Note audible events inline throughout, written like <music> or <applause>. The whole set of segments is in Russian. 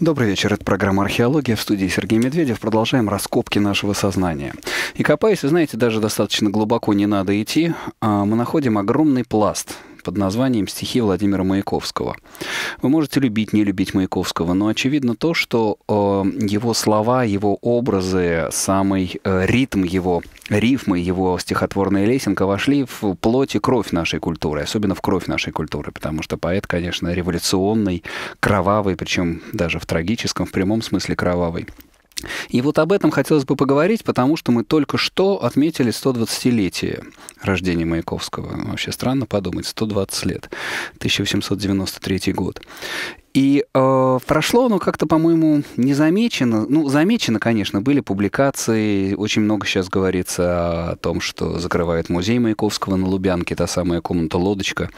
Добрый вечер. Это программа «Археология» в студии Сергей Медведев. Продолжаем раскопки нашего сознания. И копаясь, вы знаете, даже достаточно глубоко не надо идти. А мы находим огромный пласт – под названием «Стихи Владимира Маяковского». Вы можете любить, не любить Маяковского, но очевидно то, что э, его слова, его образы, самый э, ритм его, рифмы его стихотворная лесенка вошли в плоть и кровь нашей культуры, особенно в кровь нашей культуры, потому что поэт, конечно, революционный, кровавый, причем даже в трагическом, в прямом смысле кровавый. И вот об этом хотелось бы поговорить, потому что мы только что отметили 120-летие рождения Маяковского. Вообще странно подумать, 120 лет, 1893 год. И э, прошло оно как-то, по-моему, незамечено. Ну, замечено, конечно, были публикации. Очень много сейчас говорится о том, что закрывает музей Маяковского на Лубянке, та самая комната-лодочка.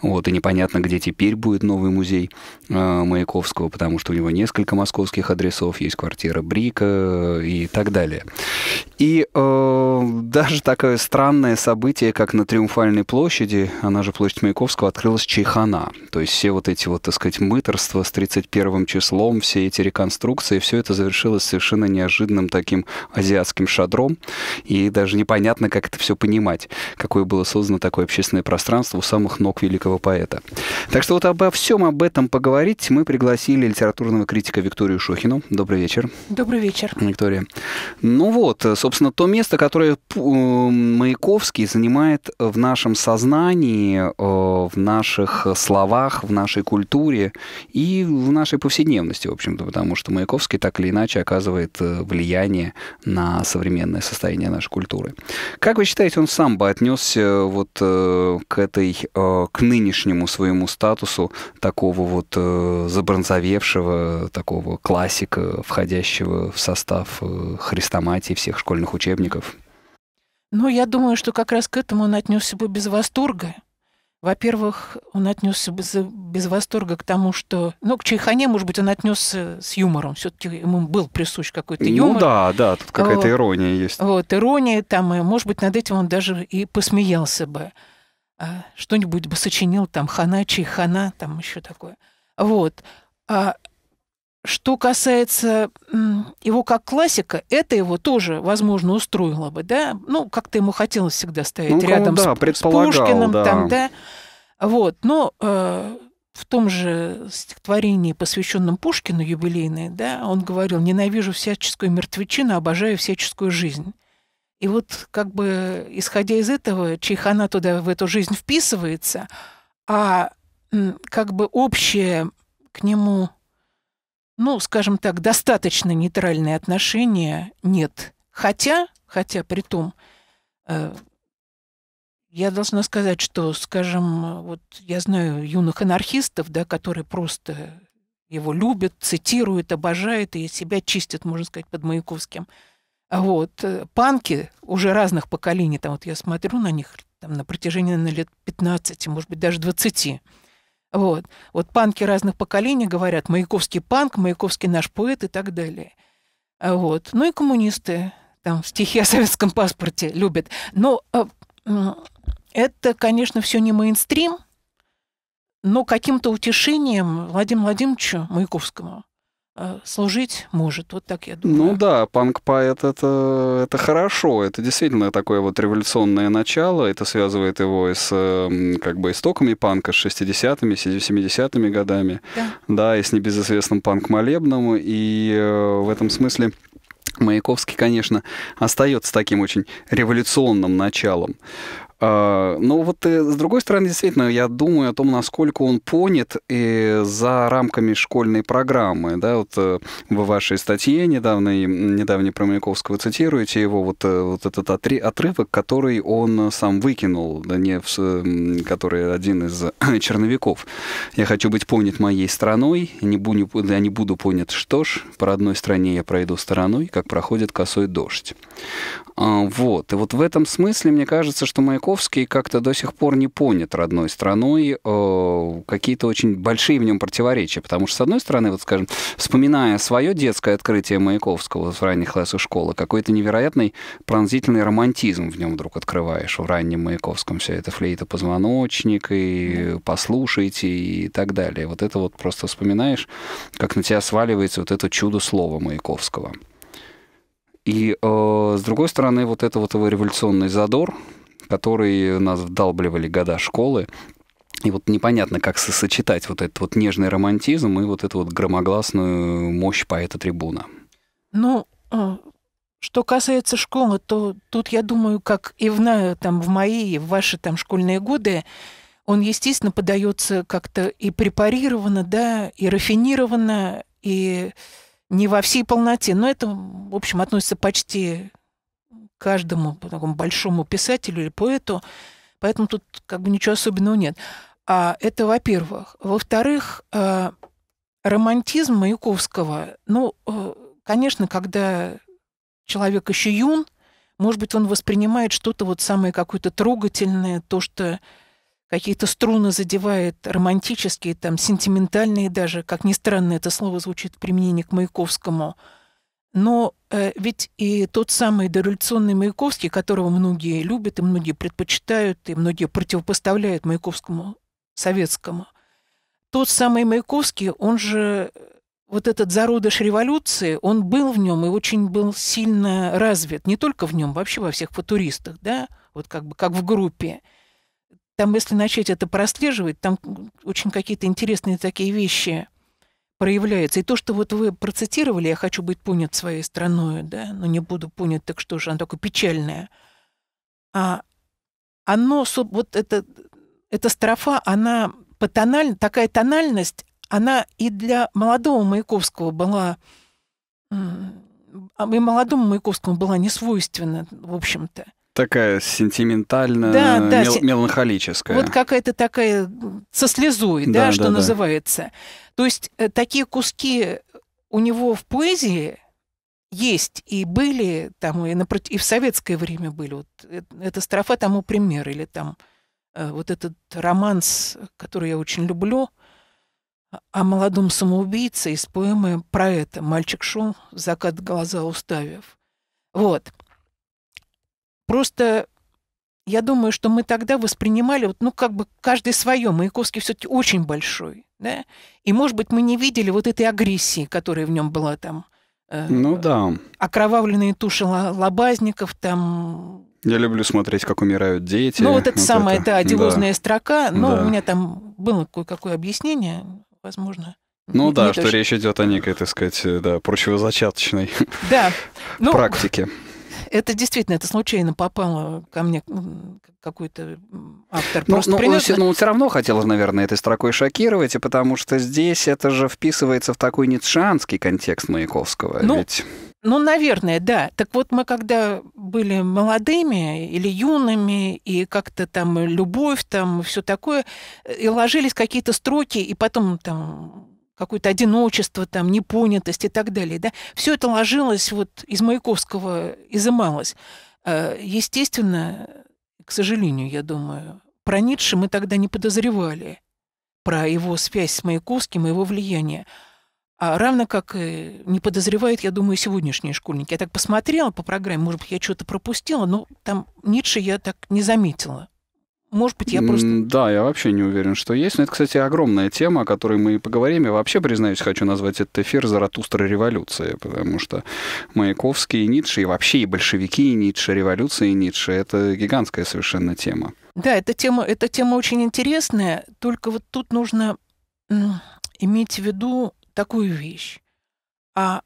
Вот, и непонятно, где теперь будет новый музей э, Маяковского, потому что у него несколько московских адресов, есть квартира Брика и так далее. И э, даже такое странное событие, как на Триумфальной площади, она же площадь Маяковского, открылась чайхана. То есть все вот эти вот, так сказать, мытарь хакерство с 31 числом, все эти реконструкции, все это завершилось совершенно неожиданным таким азиатским шадром, и даже непонятно, как это все понимать, какое было создано такое общественное пространство у самых ног великого поэта. Так что вот обо всем об этом поговорить мы пригласили литературного критика Викторию Шохину. Добрый вечер. Добрый вечер. Виктория. Ну вот, собственно, то место, которое э, Маяковский занимает в нашем сознании, э, в наших словах, в нашей культуре и в нашей повседневности, в общем-то, потому что Маяковский так или иначе оказывает э, влияние на современное состояние нашей культуры. Как вы считаете, он сам бы отнесся вот э, к этой, э, к нынешнему своему статусу такого вот забронзовевшего, такого классика, входящего в состав хрестоматии всех школьных учебников? Ну, я думаю, что как раз к этому он отнесся бы без восторга. Во-первых, он отнесся без, без восторга к тому, что... Ну, к чайхане, может быть, он отнесся с юмором. все таки ему был присущ какой-то ну юмор. Ну да, да, тут какая-то вот, ирония есть. Вот, ирония там, и, может быть, над этим он даже и посмеялся бы. А, что-нибудь бы сочинил, там, хана, чайхана, там еще такое. Вот. А что касается его как классика, это его тоже, возможно, устроило бы, да? Ну, как-то ему хотелось всегда стоять ну, рядом да, с, с Пушкиным, да. там, да. Вот, но э, в том же стихотворении, посвященном Пушкину, юбилейное, да, он говорил «Ненавижу всяческую мертвечину, обожаю всяческую жизнь». И вот как бы, исходя из этого, Чайхана туда, в эту жизнь вписывается, а как бы общее к нему ну, скажем так, достаточно нейтральные отношения нет. Хотя, хотя при том, э, я должна сказать, что, скажем, вот я знаю юных анархистов, да, которые просто его любят, цитируют, обожают и себя чистят, можно сказать, под Маяковским. А вот. Э, панки уже разных поколений, там вот я смотрю на них там, на протяжении, на лет 15, может быть, даже 20. Вот. вот панки разных поколений говорят, Маяковский панк, Маяковский наш поэт и так далее. А вот. Ну и коммунисты там стихи о советском паспорте любят. Но э, это, конечно, все не мейнстрим, но каким-то утешением Владимиру Владимировичу Маяковскому Э, служить может. Вот так я думаю. Ну да, панк-поэт это, это хорошо. Это действительно такое вот революционное начало. Это связывает его и с эм, как бы истоками панка, с 60-ми, 70-ми годами. Да. да, и с небезызвестным панк-молебном. И э, в этом смысле Маяковский, конечно, остается таким очень революционным началом. А, Но ну, вот э, с другой стороны, действительно, я думаю о том, насколько он понят и э, за рамками школьной программы. Да, вот э, в вашей статье недавно недавней про Маяковского цитируете его, вот, вот этот отрывок, который он сам выкинул, да, не в, который один из <clears throat> черновиков. «Я хочу быть понят моей страной, не буду, я не буду понят, что ж, по родной стране я пройду стороной, как проходит косой дождь». А, вот. И вот в этом смысле, мне кажется, что Маяков Маяковский как-то до сих пор не понят родной страной, э, какие-то очень большие в нем противоречия, потому что, с одной стороны, вот, скажем, вспоминая свое детское открытие Маяковского в ранних классах школы, какой-то невероятный пронзительный романтизм в нем вдруг открываешь в раннем Маяковском, вся эта флейта-позвоночник и да. послушайте и так далее. Вот это вот просто вспоминаешь, как на тебя сваливается вот это чудо слова Маяковского. И э, с другой стороны, вот это вот его революционный задор, которые нас вдалбливали года школы. И вот непонятно, как сочетать вот этот вот нежный романтизм и вот эту вот громогласную мощь поэта-трибуна. Ну, а, что касается школы, то тут, я думаю, как и в, на, там, в мои, и в ваши там школьные годы, он, естественно, подается как-то и препарированно, да, и рафинированно, и не во всей полноте. Но это, в общем, относится почти каждому такому большому писателю или поэту, поэтому тут как бы ничего особенного нет. А это, во-первых. Во-вторых, э, романтизм Маяковского, ну, э, конечно, когда человек еще юн, может быть, он воспринимает что-то вот самое какое-то трогательное, то, что какие-то струны задевает, романтические, там, сентиментальные даже, как ни странно это слово звучит в применении к Маяковскому – но э, ведь и тот самый дореволюционный Маяковский, которого многие любят, и многие предпочитают, и многие противопоставляют Маяковскому советскому, тот самый Маяковский, он же вот этот зародыш революции, он был в нем и очень был сильно развит. Не только в нем, вообще во всех футуристах, да, вот как бы как в группе. Там, если начать это прослеживать, там очень какие-то интересные такие вещи проявляется. И то, что вот вы процитировали, я хочу быть понят своей страной, да, но не буду понят, так что же, оно такое печальное. А оно, вот это, эта строфа, она по тональ, такая тональность, она и для молодого Маяковского была, а, и молодому Маяковскому была не свойственна, в общем-то такая сентиментальная да, да, мел- меланхолическая. Вот какая-то такая со слезой, да, да что да, называется. Да. То есть э, такие куски у него в поэзии есть и были там и, на, и в советское время были. Вот э, эта строфа тому пример или там э, вот этот романс, который я очень люблю, о молодом самоубийце из поэмы про это «Мальчик шел, закат глаза уставив». Вот. Просто я думаю, что мы тогда воспринимали, вот, ну, как бы каждый свое. Маяковский все-таки очень большой. Да? И, может быть, мы не видели вот этой агрессии, которая в нем была там. Э, ну да. Окровавленные туши лобазников там. Я люблю смотреть, как умирают дети. Ну вот это вот самая, это, да, одиозная да. строка. Но ну, да. у меня там было кое-какое объяснение, возможно. Ну не, да, не что точно. речь идет о некой, так сказать, э, да, прочевозачаточной да. <laughs> ну, практике. Это действительно, это случайно попало ко мне какой-то автор. Ну, ну, примерно... ну, все равно хотела, наверное, этой строкой шокировать, потому что здесь это же вписывается в такой ницшанский контекст Маяковского. Ну, ведь... ну, наверное, да. Так вот, мы когда были молодыми или юными, и как-то там любовь, там все такое, э, и ложились какие-то строки, и потом там какое-то одиночество, там, непонятость и так далее. Да? Все это ложилось вот из Маяковского, изымалось. Э, естественно, к сожалению, я думаю, про Ницше мы тогда не подозревали, про его связь с Маяковским его влияние. А равно как и не подозревают, я думаю, сегодняшние школьники. Я так посмотрела по программе, может быть, я что-то пропустила, но там Ницше я так не заметила. Может быть, я просто... Да, я вообще не уверен, что есть. Но это, кстати, огромная тема, о которой мы и поговорим. Я вообще, признаюсь, хочу назвать этот эфир «Заратустра революции», потому что Маяковский и Ницше, и вообще и большевики, и Ницше, революция и Ницше — это гигантская совершенно тема. Да, эта тема, эта тема очень интересная, только вот тут нужно иметь в виду такую вещь. А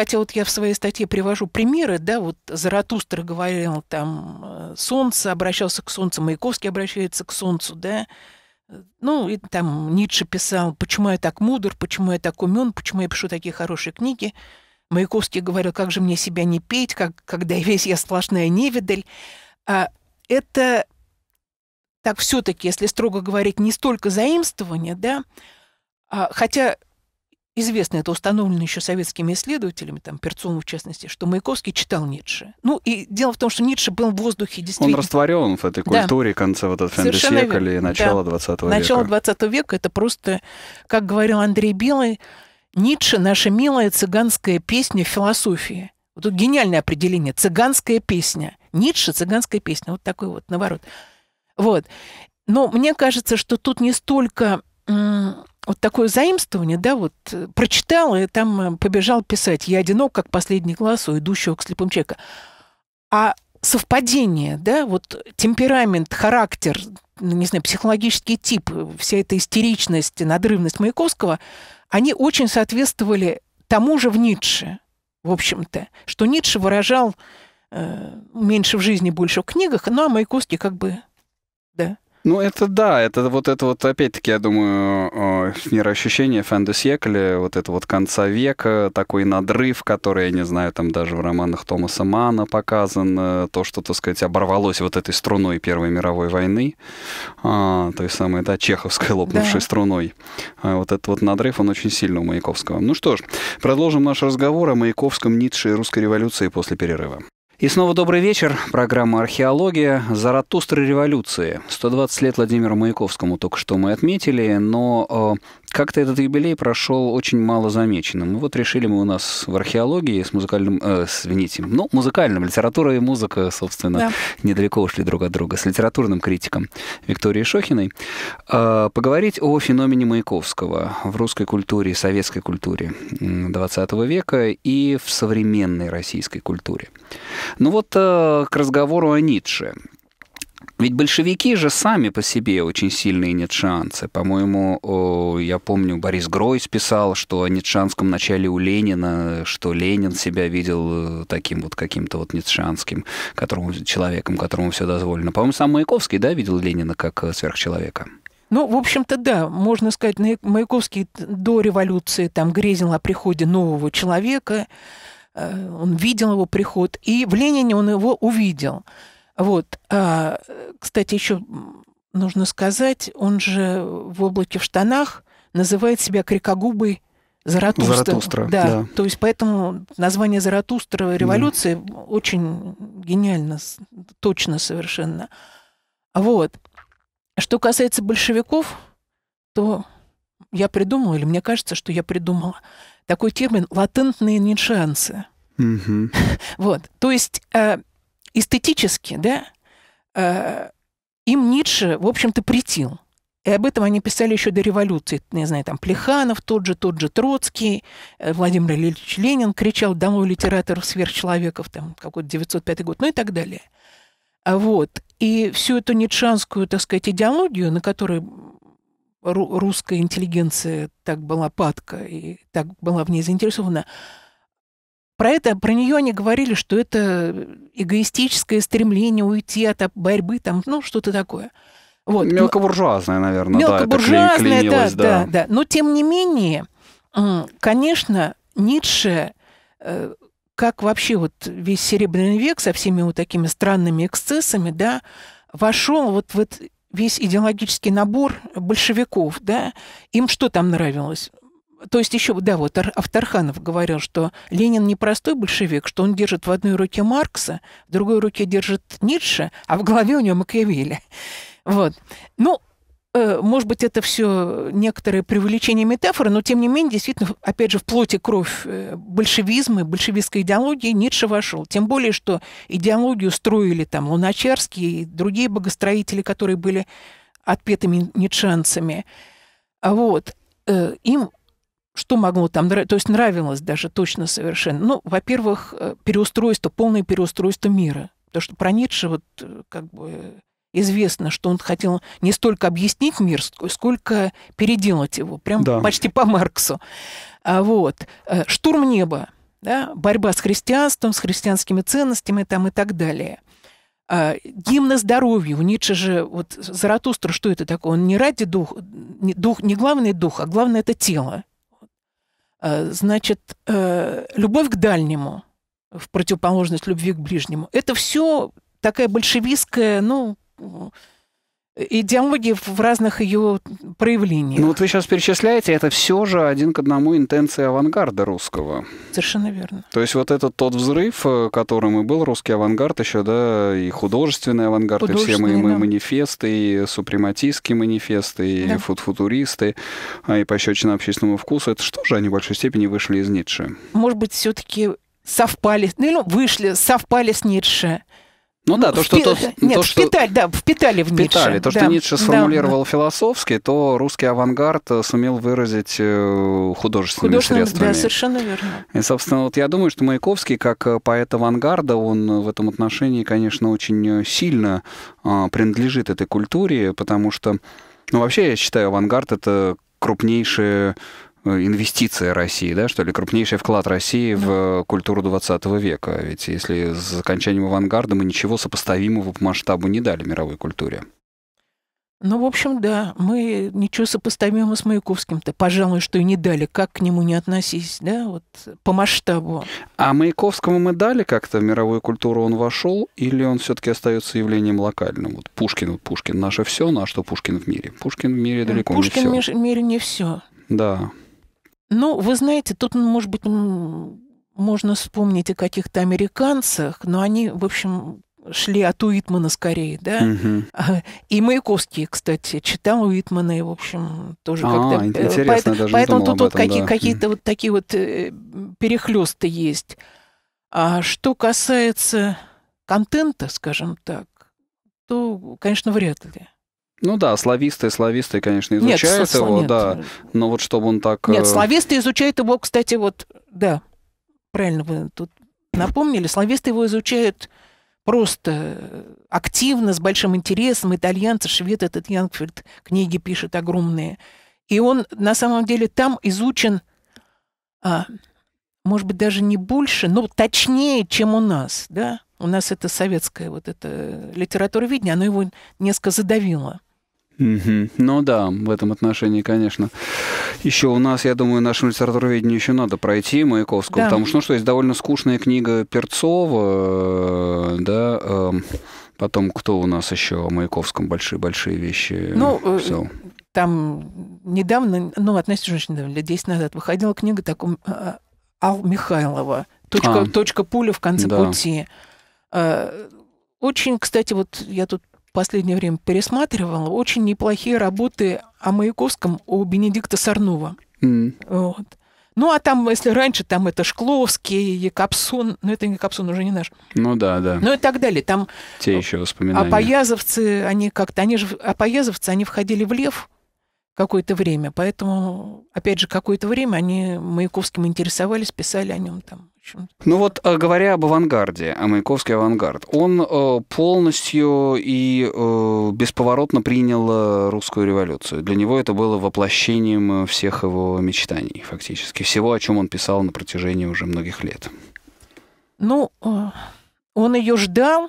Хотя вот я в своей статье привожу примеры, да, вот Заратустра говорил там э, солнце, обращался к солнцу, Маяковский обращается к солнцу, да, ну, и там Ницше писал, почему я так мудр, почему я так умен, почему я пишу такие хорошие книги. Маяковский говорил, как же мне себя не петь, как, когда весь я сплошная невидаль. А это так все-таки, если строго говорить, не столько заимствование, да, а, хотя известно, это установлено еще советскими исследователями, там, Перцовым в частности, что Маяковский читал Ницше. Ну, и дело в том, что Ницше был в воздухе действительно. Он растворен в этой культуре да. конца вот этого века или начала да. 20 века. Начало 20 века – это просто, как говорил Андрей Белый, Ницше – наша милая цыганская песня философии. Вот тут гениальное определение – цыганская песня. Ницше – цыганская песня. Вот такой вот наворот. Вот. Но мне кажется, что тут не столько вот такое заимствование, да, вот э, прочитал и там э, побежал писать «Я одинок, как последний глаз у идущего к слепым человека». А совпадение, да, вот темперамент, характер, ну, не знаю, психологический тип, э, вся эта истеричность, надрывность Маяковского, они очень соответствовали тому же в Ницше, в общем-то, что Ницше выражал э, меньше в жизни, больше в книгах, ну а Маяковский как бы ну, это да, это вот это вот, опять-таки, я думаю, мироощущение Фэндесекли, вот это вот конца века, такой надрыв, который, я не знаю, там даже в романах Томаса Мана показан, то, что, так сказать, оборвалось вот этой струной Первой мировой войны, а, той самой, да, чеховской лопнувшей да. струной. А вот этот вот надрыв, он очень сильно у Маяковского. Ну что ж, продолжим наш разговор о Маяковском, Ницше и русской революции после перерыва. И снова добрый вечер. Программа «Археология. Заратустра революции». 120 лет Владимиру Маяковскому только что мы отметили, но э, как-то этот юбилей прошел очень мало замеченным. вот решили мы у нас в археологии с музыкальным, э, извините, ну, музыкальным, литература и музыка, собственно, да. недалеко ушли друг от друга, с литературным критиком Викторией Шохиной, э, поговорить о феномене Маяковского в русской культуре, советской культуре XX века и в современной российской культуре. Ну вот э, к разговору о Ницше. Ведь большевики же сами по себе очень сильные нетшанцы. По-моему, я помню, Борис Гройс писал, что о ницшанском начале у Ленина, что Ленин себя видел э, таким вот каким-то вот нетшанским, которому, человеком, которому все дозволено. По-моему, сам Маяковский, да, видел Ленина как э, сверхчеловека? Ну, в общем-то, да, можно сказать, Маяковский до революции там грезил о приходе нового человека, э, он видел его приход, и в Ленине он его увидел – вот. А, кстати, еще нужно сказать, он же в «Облаке в штанах» называет себя крикогубой Заратустра. Заратустра да. да. То есть поэтому название Заратустра революции да. очень гениально, точно совершенно. Вот. Что касается большевиков, то я придумала, или мне кажется, что я придумала, такой термин «латентные нишансы». Угу. <laughs> Вот. То есть э, эстетически, да, э, им Ницше, в общем-то, притил. И об этом они писали еще до революции. Не знаю, там Плеханов, тот же, тот же Троцкий, э, Владимир Ильич Ленин кричал «Домой литераторов сверхчеловеков», там какой-то 905 год, ну и так далее. А вот. И всю эту нитшанскую, так сказать, идеологию, на которой русская интеллигенция так была падка и так была в ней заинтересована, про это, про нее они говорили, что это эгоистическое стремление уйти от борьбы, там, ну, что-то такое. Вот. Мелкобуржуазная, наверное, Мелкобуржуазная, да, клинилось, да, да. да, да. Но, тем не менее, конечно, Ницше э, как вообще вот весь Серебряный век со всеми вот такими странными эксцессами, да, вошел вот в этот весь идеологический набор большевиков, да, им что там нравилось? то есть еще, да, вот Авторханов говорил, что Ленин не простой большевик, что он держит в одной руке Маркса, в другой руке держит Ницше, а в голове у него Макиавелли. Вот. Ну, э, может быть, это все некоторое преувеличение метафоры, но тем не менее, действительно, опять же, в плоти кровь э, большевизма, большевистской идеологии Ницше вошел. Тем более, что идеологию строили там Луначарский и другие богостроители, которые были отпетыми ницшанцами. Вот. Э, им что могло там нравиться, то есть нравилось даже точно совершенно. Ну, во-первых, э, переустройство, полное переустройство мира. то что про Ницше вот э, как бы известно, что он хотел не столько объяснить мир, сколько переделать его, прям да. почти по Марксу. А вот э, штурм неба, да, борьба с христианством, с христианскими ценностями там и так далее. А, гимна здоровью. У Ницше же, вот Заратустра, что это такое? Он не ради дух, не, дух, не главный дух, а главное это тело. Э, значит, э, любовь к дальнему в противоположность любви к ближнему. Это все такая большевистская, ну, идеологии в разных ее проявлениях. Ну вот вы сейчас перечисляете, это все же один к одному интенция авангарда русского. Совершенно верно. То есть вот этот тот взрыв, э, которым и был русский авангард еще, да, и художественный авангард, и все мои мои манифесты, и супрематистские манифесты, и да. футфутуристы, а, и пощечина общественному вкусу. Это что же они в большой степени вышли из Ницше? Может быть, все-таки совпали, ну, вышли, совпали с Ницше. Ну, да, то, что... Впи... То, Нет, то, что... впитали, да, впитали в впитали. Ницше. Впитали. То, да. что Ницше сформулировал да. философски, то русский авангард э, сумел выразить э, художественными Художествен... средствами. Да, совершенно верно. И, собственно, вот я думаю, что Маяковский, как э, поэт авангарда, он в этом отношении, конечно, очень сильно а, принадлежит этой культуре, потому что... Ну, вообще, я считаю, авангард — это крупнейшее Э, инвестиция России, да, что ли, крупнейший вклад России в э, культуру 20 века. Ведь если с окончанием авангарда мы ничего сопоставимого по масштабу не дали мировой культуре. Ну, в общем, да, мы ничего сопоставимого с Маяковским-то, пожалуй, что и не дали. Как к нему не относись, да, вот по масштабу. А Маяковскому мы дали как-то в мировую культуру он вошел, или он все-таки остается явлением локальным? Вот Пушкин, Пушкин наше все, на ну, что Пушкин в мире? Пушкин в мире далеко Пушкин не все. Пушкин в мире не все. Да. Ну, вы знаете, тут, может быть, можно вспомнить о каких-то американцах, но они, в общем, шли от Уитмана скорее, да? Угу. И Маяковский, кстати, читал Уитмана, и, в общем, тоже а, когда... Э, интересно, поэтому, даже поэтому тут вот этом, какие, да. какие-то вот такие вот э, перехлесты есть. А что касается контента, скажем так, то, конечно, вряд ли. Ну да, слависты, слависты, конечно, изучают нет, его, нет. да. Но вот чтобы он так... Нет, э, слависты изучают его, кстати, вот, да, правильно вы тут напомнили, слависты его изучают просто э, активно, с большим интересом. Итальянцы, швед этот Янгфельд книги пишет огромные. И он, на самом деле, там изучен, а, может быть, даже не больше, но точнее, чем у нас, да. У нас это советская вот эта э, литература видения, она его несколько задавила. Угу. Ну да, в этом отношении, конечно. Еще у нас, я думаю, нашему литературоведению еще надо пройти Маяковского, да. потому что, ну что, есть довольно скучная книга Перцова, э, да, э, потом кто у нас еще о Маяковском большие-большие вещи ну, писал? Э, там недавно, ну, относительно очень недавно, лет 10 назад, выходила книга такого э, Ал Михайлова «Точка, а, точка пуля в конце да. пути». Очень, кстати, вот я тут в последнее время пересматривала, очень неплохие работы о Маяковском у Бенедикта Сорнова. Mm. Вот. Ну, а там, если раньше, там это Шкловский, Якобсон, ну, это не Якобсон уже не наш. Ну, да, да. Ну, и так далее. Там Те еще воспоминания. Апоязовцы, они как-то, они же, апоязовцы, они входили в Лев, какое-то время. Поэтому, опять же, какое-то время они Маяковским интересовались, писали о нем там. Ну вот, э, говоря об авангарде, о Маяковский авангард, он э, полностью и э, бесповоротно принял русскую революцию. Для него это было воплощением всех его мечтаний, фактически, всего, о чем он писал на протяжении уже многих лет. Ну, он ее ждал,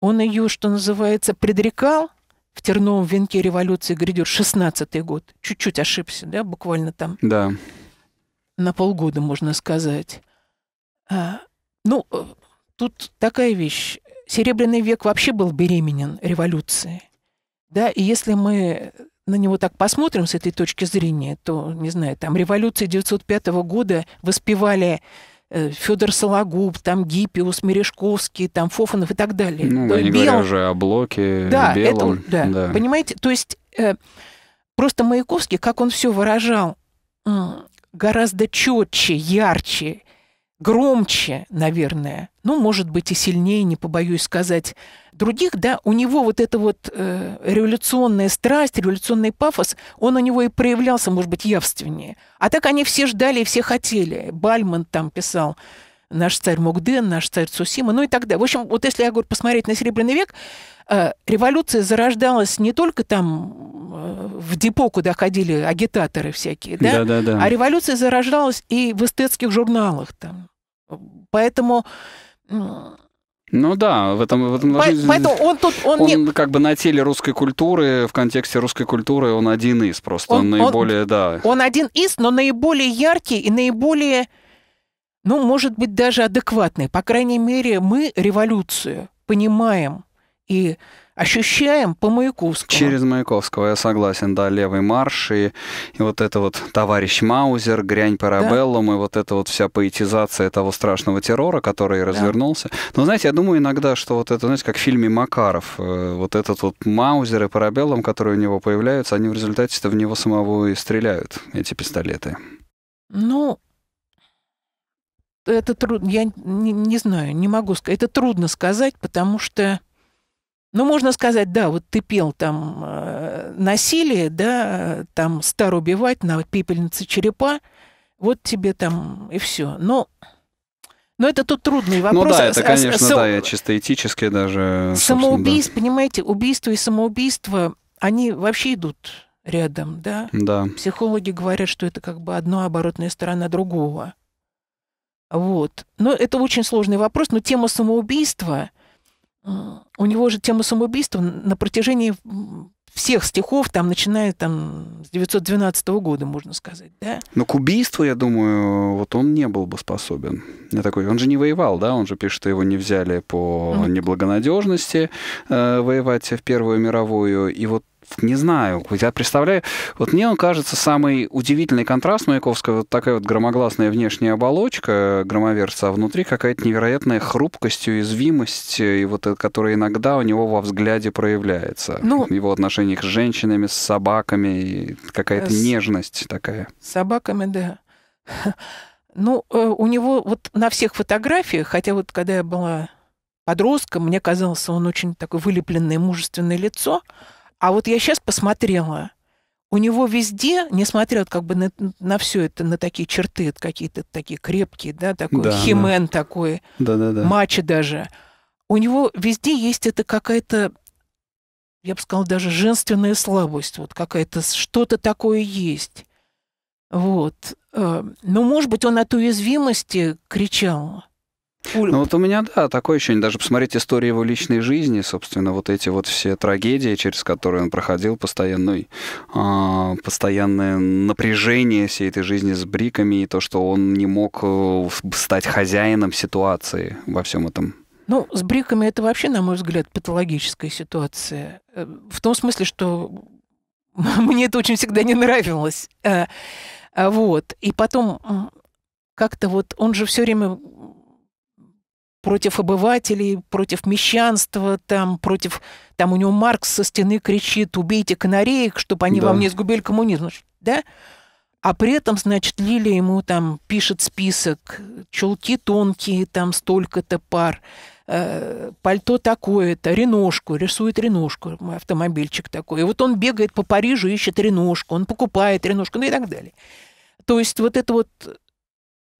он ее, что называется, предрекал, в терновом венке революции грядет 16-й год. Чуть-чуть ошибся, да, буквально там. Да. На полгода, можно сказать. А, ну, э, тут такая вещь. Серебряный век вообще был беременен революцией. Да, и если мы на него так посмотрим с этой точки зрения, то, не знаю, там революции 905 года воспевали Э, Федор Сологуб, там Гиппиус, Мережковский, там Фофанов и так далее. Ну, да, не Бел... говоря уже о Блоке, да, Белом. Это, да, да, понимаете? То есть э, просто Маяковский, как он все выражал, гораздо четче, ярче, громче, наверное, ну, может быть, и сильнее, не побоюсь сказать, других, да, у него вот эта вот э, революционная страсть, революционный пафос, он у него и проявлялся, может быть, явственнее. А так они все ждали и все хотели. Бальман там писал «Наш царь Мукден», «Наш царь Цусима», ну и так далее. В общем, вот если, я говорю, посмотреть на Серебряный век, э, революция зарождалась не только там э, в депо, куда ходили агитаторы всякие, да? Да, да, да. а революция зарождалась и в эстетских журналах там. Поэтому ну да, в этом... В этом По, поэтому он тут... Он, он не... как бы на теле русской культуры, в контексте русской культуры он один из просто, он, он наиболее, он, да... Он один из, но наиболее яркий и наиболее, ну, может быть, даже адекватный. По крайней мере, мы революцию понимаем и ощущаем по Маяковскому. Через Маяковского, я согласен, да, левый марш и, и вот это вот товарищ Маузер, грянь парабеллум да. и вот эта вот вся поэтизация того страшного террора, который да. развернулся. Но знаете, я думаю иногда, что вот это, знаете, как в фильме Макаров, э, вот этот вот Маузер и парабеллум, которые у него появляются, они в результате-то в него самого и стреляют, эти пистолеты. Ну, это трудно, я не, не знаю, не могу сказать, это трудно сказать, потому что ну, можно сказать, да, вот ты пел там э, насилие, да, там стар убивать на пепельнице черепа, вот тебе там и все. Но, но это тут трудный ну вопрос. Ну да, а это, а конечно, а, сам... да, я чисто этически даже... Самоубийство, да. понимаете, убийство и самоубийство, они вообще идут рядом, да? Да. Психологи говорят, что это как бы одна оборотная сторона другого. Вот. Но это очень сложный вопрос, но тема самоубийства – а, у него же тема самоубийства на протяжении всех стихов, там, начиная там, с 912 года, можно сказать, да? Но к убийству, я думаю, вот он не был бы способен. Я такой, он же не воевал, да? Он же пишет, что его не взяли по неблагонадежности э, воевать в Первую мировую. И вот не знаю. Я представляю, вот мне он кажется самый удивительный контраст Маяковского, вот такая вот громогласная внешняя оболочка э, громоверца, а внутри какая-то невероятная хрупкость, уязвимость, э, и вот которая иногда у него во взгляде проявляется. Ну, в его отношениях с женщинами, с собаками, какая-то э, нежность такая. С собаками, да. <laughs> Ну, у него вот на всех фотографиях, хотя вот когда я была подростком, мне казалось, он очень такое вылепленное мужественное лицо, а вот я сейчас посмотрела, у него везде, несмотря вот как бы на, на все это, на такие черты какие-то такие крепкие, да, такой да, химен да. такой, да, да, да. матча даже, у него везде есть это какая-то, я бы сказала, даже женственная слабость, вот какая-то, что-то такое есть. Вот. Э, Но, ну, может быть, он от уязвимости кричал, ну вот у меня, да, такое ощущение. Даже посмотреть историю его личной жизни, собственно, вот эти вот все трагедии, через которые он проходил, постоянный, э, а, постоянное напряжение всей этой жизни с бриками, и то, что он не мог э, стать хозяином ситуации во всем этом. Ну, с бриками это вообще, на мой взгляд, патологическая ситуация. Э, в том смысле, что <laughs> мне это очень всегда не нравилось. Э, а вот. И потом как-то вот он же все время против обывателей, против мещанства, там, против... Там у него Маркс со стены кричит, убейте канареек, чтобы они да. вам не сгубили коммунизм. Да? А при этом, значит, Лилия ему там пишет список. Чулки тонкие, там столько-то пар. Э, пальто такое-то, реношку, рисует реношку, автомобильчик такой. И вот он бегает по Парижу, ищет реношку, он покупает реношку, ну и так далее. То есть вот это вот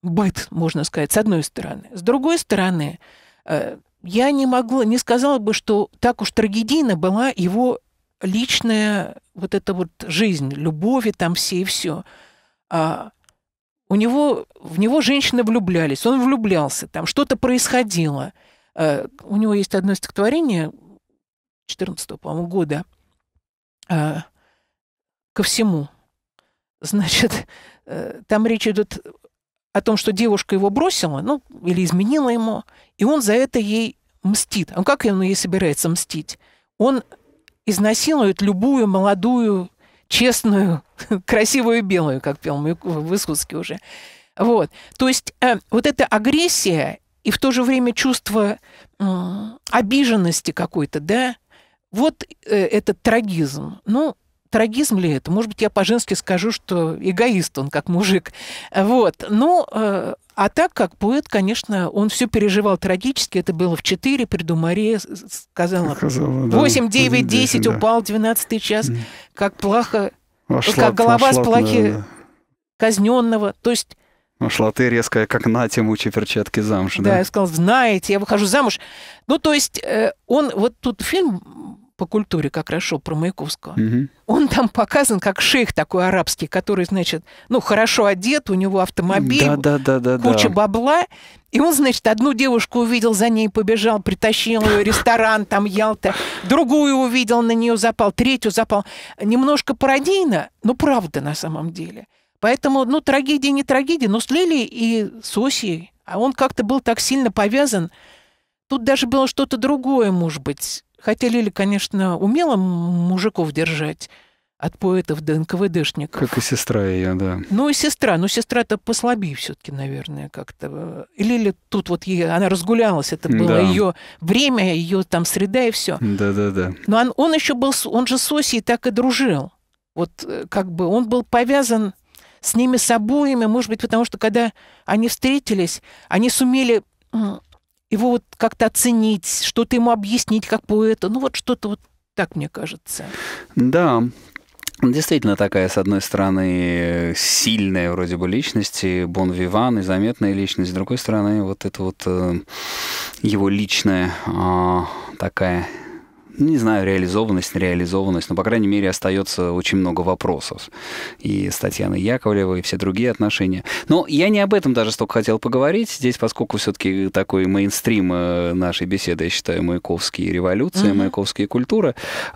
быт, можно сказать, с одной стороны. С другой стороны, э, я не могла, не сказала бы, что так уж трагедийно была его личная вот эта вот жизнь, любовь и там все и все. А у него, в него женщины влюблялись, он влюблялся, там что-то происходило. А, у него есть одно стихотворение 14 по-моему, года а, ко всему. Значит, там речь идет о том, что девушка его бросила, ну, или изменила ему, и он за это ей мстит. А как он ей собирается мстить? Он изнасилует любую молодую, честную, <laughs> красивую белую, как пел в Высоцкий уже. Вот. То есть э, вот эта агрессия и в то же время чувство э, обиженности какой-то, да, вот э, этот трагизм. Ну, Трагизм ли это? Может быть, я по-женски скажу, что эгоист он, как мужик. Вот. Ну, э, а так, как поэт, конечно, он все переживал трагически. Это было в 4, приду Мария сказала, сказала 8, да, 9, 10, 10 да. упал 12 час. Как плохо, вошла, как голова вошла, с плахи да, казненного. То есть Шла ты резкая, как на тему перчатки замуж. Да, да, я сказал, знаете, я выхожу замуж. Ну, то есть э, он, вот тут фильм по культуре как раз шел про Маяковского. Угу. Он там показан как шейх такой арабский, который, значит, ну, хорошо одет, у него автомобиль, да, да, да, да, куча да. бабла. И он, значит, одну девушку увидел, за ней побежал, притащил ее, в ресторан там, Ялта. Другую увидел, на нее запал, третью запал. Немножко пародийно, но правда на самом деле. Поэтому, ну, трагедия не трагедия, но с Лили и с Осией. А он как-то был так сильно повязан. Тут даже было что-то другое, может быть. Хотя Лили, конечно, умела мужиков держать, от поэтов до НКВДшников. Как и сестра ее, да. Ну и сестра, но ну, сестра-то послабее все-таки, наверное, как-то. Лили тут вот ей, она разгулялась, это было да. ее время, ее там среда и все. Да-да-да. Но он, он еще был, он же с Осей так и дружил. Вот э, как бы он был повязан с ними с обоими, может быть, потому что когда они встретились, они сумели его вот как-то оценить, что-то ему объяснить как поэта. Ну вот что-то вот так, мне кажется. Да, Действительно такая, с одной стороны, сильная вроде бы личность, и бон виван, и заметная личность, с другой стороны, вот это вот э, его личная а, такая не знаю, реализованность, реализованность но, по крайней мере, остается очень много вопросов. И с Татьяной Яковлевой, и все другие отношения. Но я не об этом даже столько хотел поговорить. Здесь, поскольку все-таки такой мейнстрим э, нашей беседы, я считаю, Маяковские революции, mm-hmm. Маяковские культура,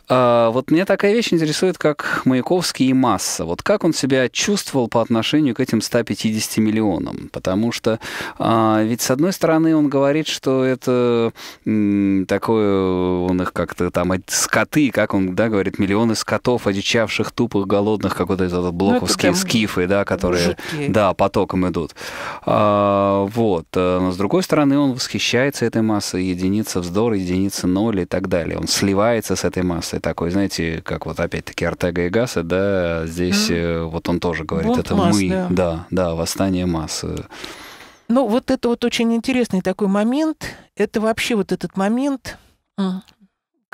а, вот меня такая вещь интересует, как Маяковский и масса. Вот как он себя чувствовал по отношению к этим 150 миллионам? Потому что а, ведь, с одной стороны, он говорит, что это м, такое, э, он их как-то там скоты, как он, да, говорит, миллионы скотов, одичавших, тупых, голодных, какой-то этот блоковские ну, это скифы, да, которые, жуткие. да, потоком идут. А, вот. Э, но с другой стороны, он восхищается этой массой, единица вздор, единица ноль и так далее. Он сливается с этой массой такой, знаете, как вот опять-таки Артега и Гасса, да, здесь mm. вот он тоже говорит, вот это масс, мы, да. да, да, восстание массы. Ну, вот это вот очень интересный такой момент. Это вообще вот этот момент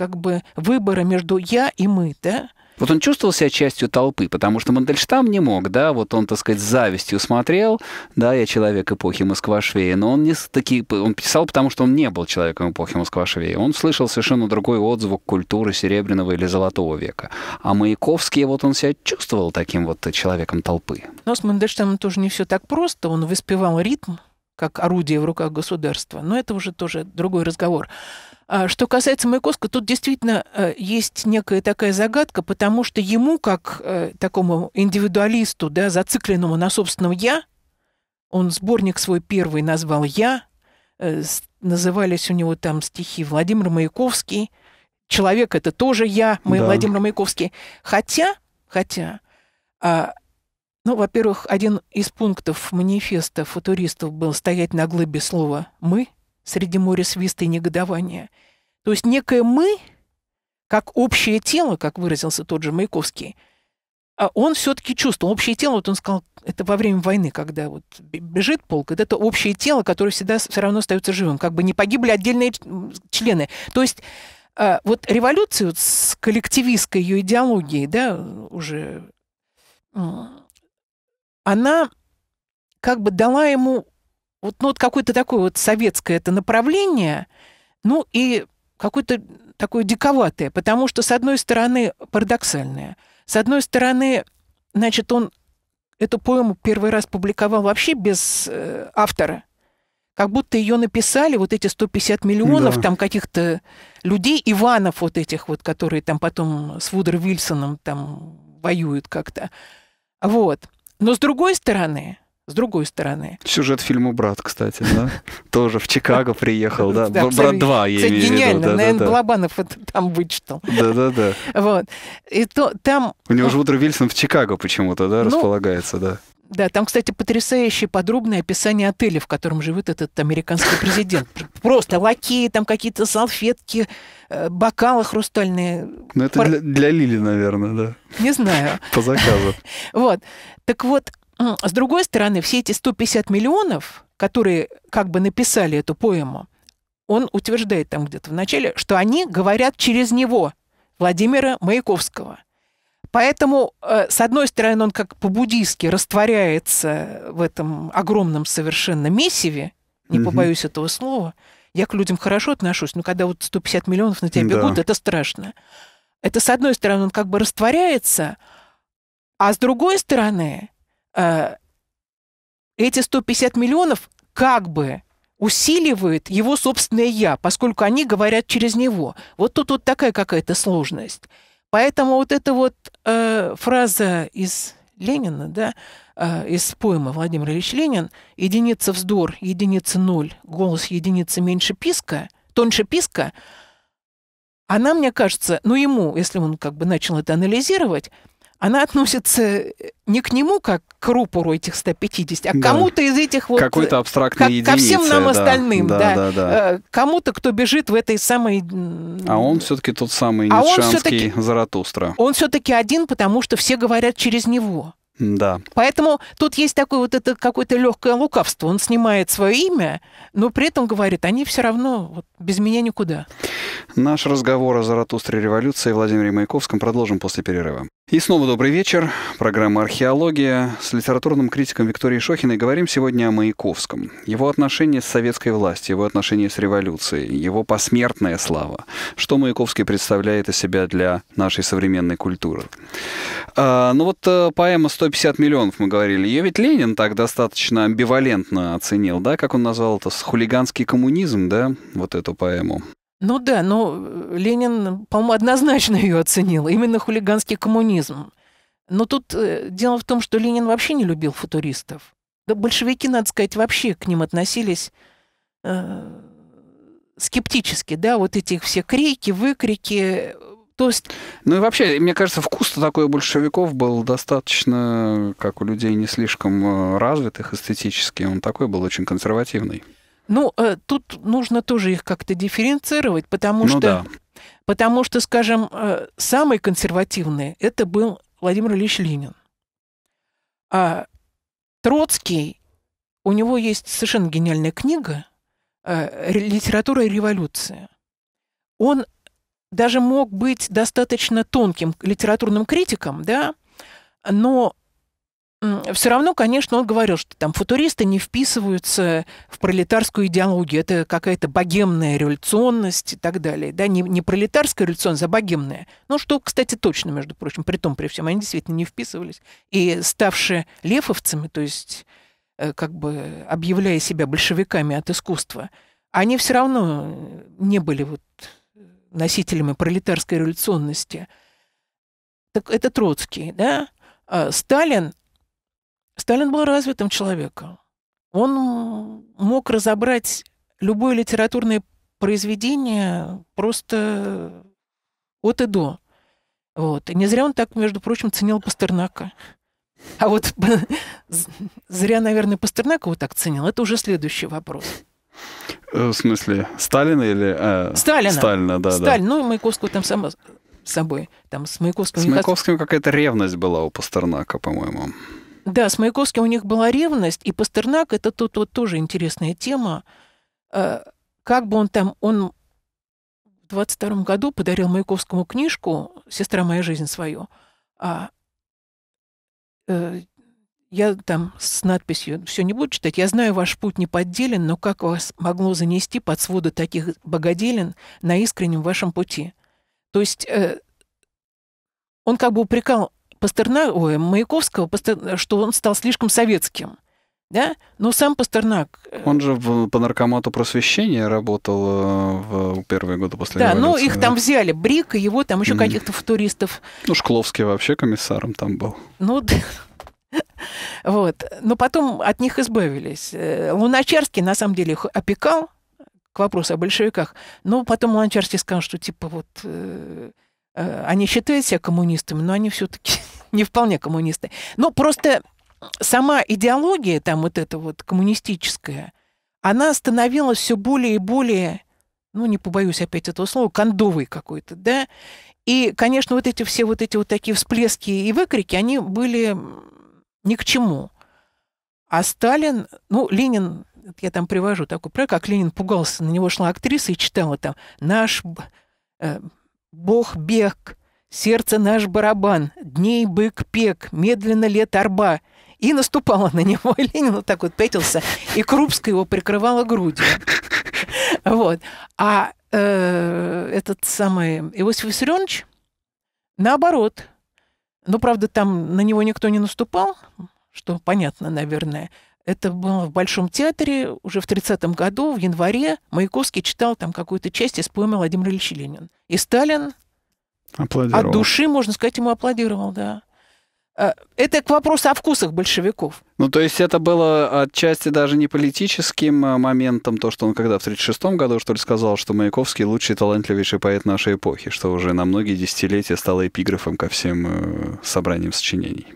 как бы выбора между я и мы, да? Вот он чувствовал себя частью толпы, потому что Мандельштам не мог, да, вот он, так сказать, с завистью смотрел, да, я человек эпохи Москва-Швея, но он не таки, он писал, потому что он не был человеком эпохи Москва-Швея. Он слышал совершенно другой отзвук культуры Серебряного или Золотого века. А Маяковский, вот он себя чувствовал таким вот человеком толпы. Но с Мандельштамом тоже не все так просто, он воспевал ритм, как орудие в руках государства, но это уже тоже другой разговор. А, что касается Маяковского, тут действительно э, есть некая такая загадка, потому что ему, как э, такому индивидуалисту, да, зацикленному на собственном «я», он сборник свой первый назвал «Я», э, назывались у него там стихи Владимир Маяковский, «Человек» — это тоже «Я», мы да. Владимир Маяковский. Хотя, хотя, а, ну, во-первых, один из пунктов манифеста футуристов был стоять на глыбе слова «мы», среди моря свиста и негодования. То есть некое «мы», как общее тело, как выразился тот же Маяковский, а он все-таки чувствовал. Общее тело, вот он сказал, это во время войны, когда вот бежит полк, это общее тело, которое всегда все равно остается живым. Как бы не погибли отдельные члены. То есть а, вот революция, вот с коллективистской ее идеологией, да, уже, она как бы дала ему вот, ну, вот какое-то такое вот советское это направление, ну, и какое-то такое диковатое, потому что, с одной стороны, парадоксальное. С одной стороны, значит, он эту поэму первый раз публиковал вообще без э, автора. Как будто ее написали вот эти 150 миллионов да. там каких-то людей, Иванов вот этих вот, которые там потом с Вудер Вильсоном там воюют как-то. Вот. Но с другой стороны, с другой стороны. Сюжет фильма «Брат», кстати, да? <laughs> Тоже в Чикаго приехал, да? «Брат 2», я имею в виду. гениально, наверное, Балабанов это там вычитал. Да-да-да. <laughs> Вот. И то там... У него же «Утро Вильсон» в Чикаго почему-то, да, ну, располагается, да? Да, там, кстати, потрясающее подробное описание отеля, в котором живет этот американский президент. <laughs> Просто лакеи, там какие-то салфетки, э, бокалы хрустальные. Ну, это Пар... для, для Лили, наверное, да. Не знаю. По заказу. Вот. Так вот, с другой стороны, все эти 150 миллионов, которые как бы написали эту поэму, он утверждает там где-то в начале, что они говорят через него, Владимира Маяковского. Поэтому, э, с одной стороны, он как по-буддийски растворяется в этом огромном совершенно мессиве, не побоюсь этого слова. Я к людям хорошо отношусь, но когда вот 150 миллионов на тебя бегут, да. это страшно. Это, с одной стороны, он как бы растворяется, а с другой стороны, Э, эти 150 миллионов как бы усиливает его собственное «я», поскольку они говорят через него. Вот тут вот такая какая-то сложность. Поэтому вот эта вот э, фраза из Ленина, да, э, из поэма Владимир Ильич Ленин «Единица вздор, единица ноль, голос единицы меньше писка, тоньше писка», она, мне кажется, ну ему, если он как бы начал это анализировать, она относится э, не к нему как к рупору этих 150, а к да. кому-то из этих вот... Какой-то э, абстрактной как, единице, Ко всем нам да, остальным, да. да. да, да. Э, кому-то, кто бежит в этой самой... А он все-таки тот самый а нитшанский он Заратустра. Он все-таки один, потому что все говорят через него. Да. Поэтому тут есть такое вот это какое-то легкое лукавство. Он снимает свое имя, но при этом говорит, они все равно вот, без меня никуда. Наш разговор о Заратустре революции Владимире Маяковском продолжим после перерыва. И снова добрый вечер. Программа «Археология». С литературным критиком Викторией Шохиной говорим сегодня о Маяковском. Его отношения с советской властью, его отношения с революцией, его посмертная слава. Что Маяковский представляет из себя для нашей современной культуры. А, ну вот э, поэма «150 миллионов» мы говорили. Ее ведь Ленин так достаточно амбивалентно оценил, да? Как он назвал это? «Хулиганский коммунизм», да? Вот эту поэму. Ну да, но э, Ленин, по-моему, однозначно ее оценил. Именно хулиганский коммунизм. Но тут э, дело в том, что Ленин вообще не любил футуристов. Да большевики, надо сказать, вообще к ним относились э, скептически, да, вот эти их все крики, выкрики. То есть... Ну и вообще, мне кажется, вкус-то такой у большевиков был достаточно, как у людей не слишком э, развитых эстетически, он такой был очень консервативный. Ну, э, тут нужно тоже их как-то дифференцировать, потому ну, что... Да. Потому что, скажем, э, самый консервативный это был Владимир Ильич Ленин. А Троцкий, у него есть совершенно гениальная книга э, «Литература и революция». Он даже мог быть достаточно тонким литературным критиком, да, но все равно, конечно, он говорил, что там футуристы не вписываются в пролетарскую идеологию. Это какая-то богемная революционность и так далее. Да, не, не пролетарская революционность, а богемная. Ну, что, кстати, точно, между прочим, при том, при всем, они действительно не вписывались. И ставшие лефовцами, то есть э, как бы объявляя себя большевиками от искусства, они все равно не были вот носителями пролетарской революционности. Так это Троцкий, да? А Сталин Сталин был развитым человеком. Он мог разобрать любое литературное произведение просто от и до. Вот. И не зря он так, между прочим, ценил Пастернака. А вот <laughs> зря, наверное, Пастернака вот так ценил. Это уже следующий вопрос. Э, в смысле, Сталина или... Э, Сталина. Сталина, да, Сталин. да. Ну, и Маяковского там само собой. Там с Маяковским... С Маяковским какая-то ревность была у Пастернака, по-моему. Да, с Маяковским у них была ревность, и Пастернак, это тут вот тоже интересная тема. Э, как бы он там, он в 22 году подарил Маяковскому книжку «Сестра моя жизнь свою», а э, я там с надписью все не буду читать. Я знаю, ваш путь не подделен, но как вас могло занести под своды таких богоделен на искреннем вашем пути? То есть э, он как бы упрекал Пастернак, ой, Маяковского, Пастер, что он стал слишком советским. Да? Но сам Пастернак... Э, он же в, по наркомату просвещения работал э, в первые годы после Да, но их да? там взяли. Брик и его, там еще mm. каких-то футуристов. Ну, Шкловский вообще комиссаром там был. Ну, Вот. Но потом от них избавились. Э, Луначарский, на самом деле, их опекал к вопросу о большевиках. Но потом Луначарский сказал, что типа вот Э, они считают себя коммунистами, но они все-таки <laughs> не вполне коммунисты. Но просто сама идеология, там вот эта вот коммунистическая, она становилась все более и более, ну, не побоюсь опять этого слова, кондовой какой-то, да. И, конечно, вот эти все вот эти вот такие всплески и выкрики, они были ни к чему. А Сталин, ну, Ленин, я там привожу такой проект, как Ленин пугался, на него шла актриса и читала там «Наш Бог бег, сердце наш барабан, дней бык пек, медленно лет арба. И наступала на него, и <laughs> Ленин вот так вот пятился, и Крупская его прикрывала грудью. Вот. А э, этот самый Иосиф Виссарионович, наоборот, ну, правда, там на него никто не наступал, что понятно, наверное, это было в Большом театре уже в 30-м году, в январе. Маяковский читал там какую-то часть из поэмы Владимир Ильич Ленин. И Сталин аплодировал. от души, можно сказать, ему аплодировал, да. А, это к вопросу о вкусах большевиков. Ну, то есть это было отчасти даже не политическим а, моментом, то, что он когда в 1936 году, что ли, сказал, что Маяковский лучший талантливейший поэт нашей эпохи, что уже на многие десятилетия стало эпиграфом ко всем э, собраниям сочинений.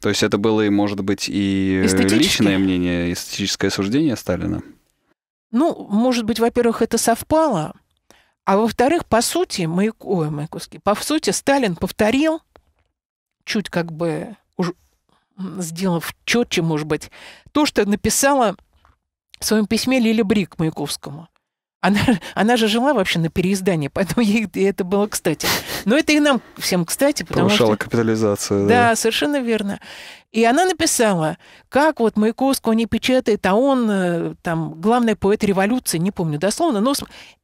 То есть это было, может быть, и э, личное мнение, эстетическое суждение Сталина? Ну, может быть, во-первых, это совпало, а во-вторых, по сути, Маяку, ой, Маяковский, по сути, Сталин повторил, чуть как бы уж сделав четче, может быть, то, что написала в своем письме Лили Брик Маяковскому. Она, она же жила вообще на переиздании, поэтому ей это было кстати. Но это и нам всем кстати, потому Повышала что... капитализацию. Да, да, совершенно верно. И она написала, как вот Маяковского не печатает, а он э, там главный поэт революции, не помню дословно, но...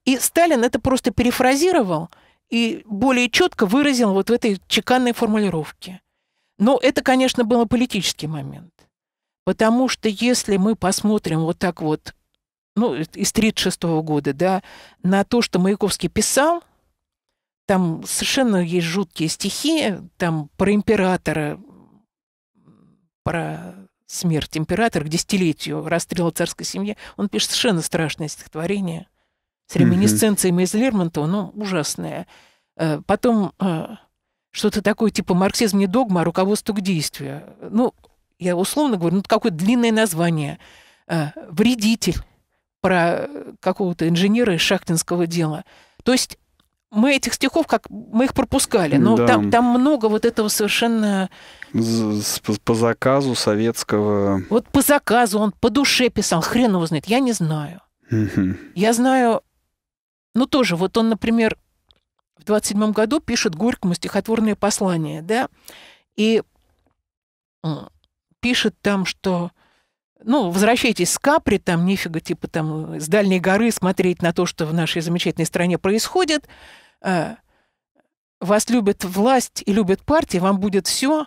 И Сталин это просто перефразировал и более четко выразил вот в этой чеканной формулировке. Но это, конечно, был политический момент. Потому что если мы посмотрим вот так вот ну, э, из 1936 года, да, на то, что Маяковский писал, там совершенно есть жуткие стихи, там про императора, про смерть императора к десятилетию расстрела царской семьи. Он пишет совершенно страшное стихотворение с реминесценциями mm из Лермонтова, ну, ужасное. Э, потом э, что-то такое типа «Марксизм не догма, а руководство к действию». Ну, я условно говорю, ну, какое длинное название. «Вредитель» про какого-то инженера из шахтинского дела. То есть мы этих стихов как мы их пропускали, но да. там, там много вот этого совершенно по заказу советского. Вот по заказу он по душе писал, хрен его знает, я не знаю. Я знаю, ну тоже, вот он, например, в 27-м году пишет Горькому стихотворные послания, да, и пишет там, что ну, возвращайтесь с Капри, там нифига, типа там с дальней горы смотреть на то, что в нашей замечательной стране происходит. А, вас любит власть и любит партия, вам будет все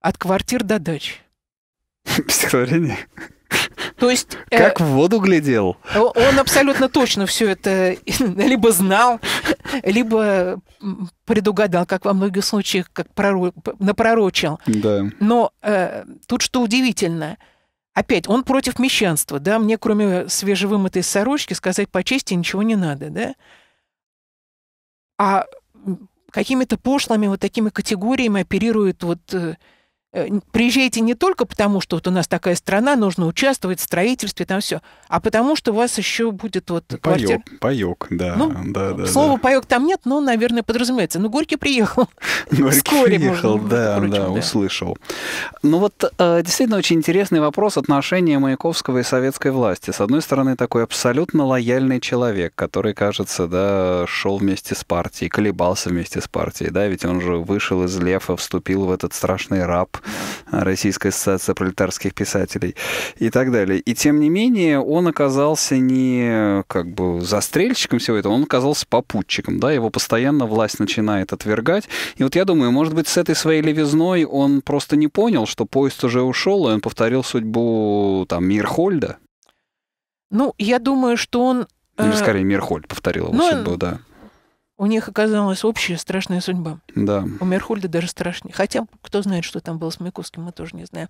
от квартир до дач. <laughs> Стихотворение? То есть... Э, как в воду глядел. Он абсолютно точно все это <laughs> либо знал, либо предугадал, как во многих случаях, как проро... напророчил. Да. Но э, тут что удивительно – Опять, он против мещанства, да, мне кроме свежевымытой сорочки сказать по чести ничего не надо, да. А какими-то пошлыми вот такими категориями оперирует вот э, Э, приезжаете не только потому, что вот у нас такая страна, нужно участвовать в строительстве, там все, а потому что у вас еще будет вот паёк, квартира. Паёк, да. Ну, да, да слова да. паёк там нет, но, наверное, подразумевается. Ну, Горький приехал. <laughs> Горький Вскоре, приехал, можно, да, впрочем, да, да, услышал. Ну вот э, действительно очень интересный вопрос отношения Маяковского и советской власти. С одной стороны, такой абсолютно лояльный человек, который, кажется, да, шел вместе с партией, колебался вместе с партией, да, ведь он же вышел из Лефа, вступил в этот страшный раб, Российская ассоциация пролетарских писателей и так далее. И тем не менее он оказался не как бы застрельщиком всего этого, он оказался попутчиком, да, его постоянно власть начинает отвергать. И вот я думаю, может быть, с этой своей левизной он просто не понял, что поезд уже ушел, и он повторил судьбу там Мирхольда. Ну, я думаю, что он... Или э, скорее Мирхольд повторил его ну, судьбу, да. У них оказалась общая страшная судьба. Да. У Мерхольда даже страшнее. Хотя, кто знает, что там было с Маяковским, мы тоже не знаем.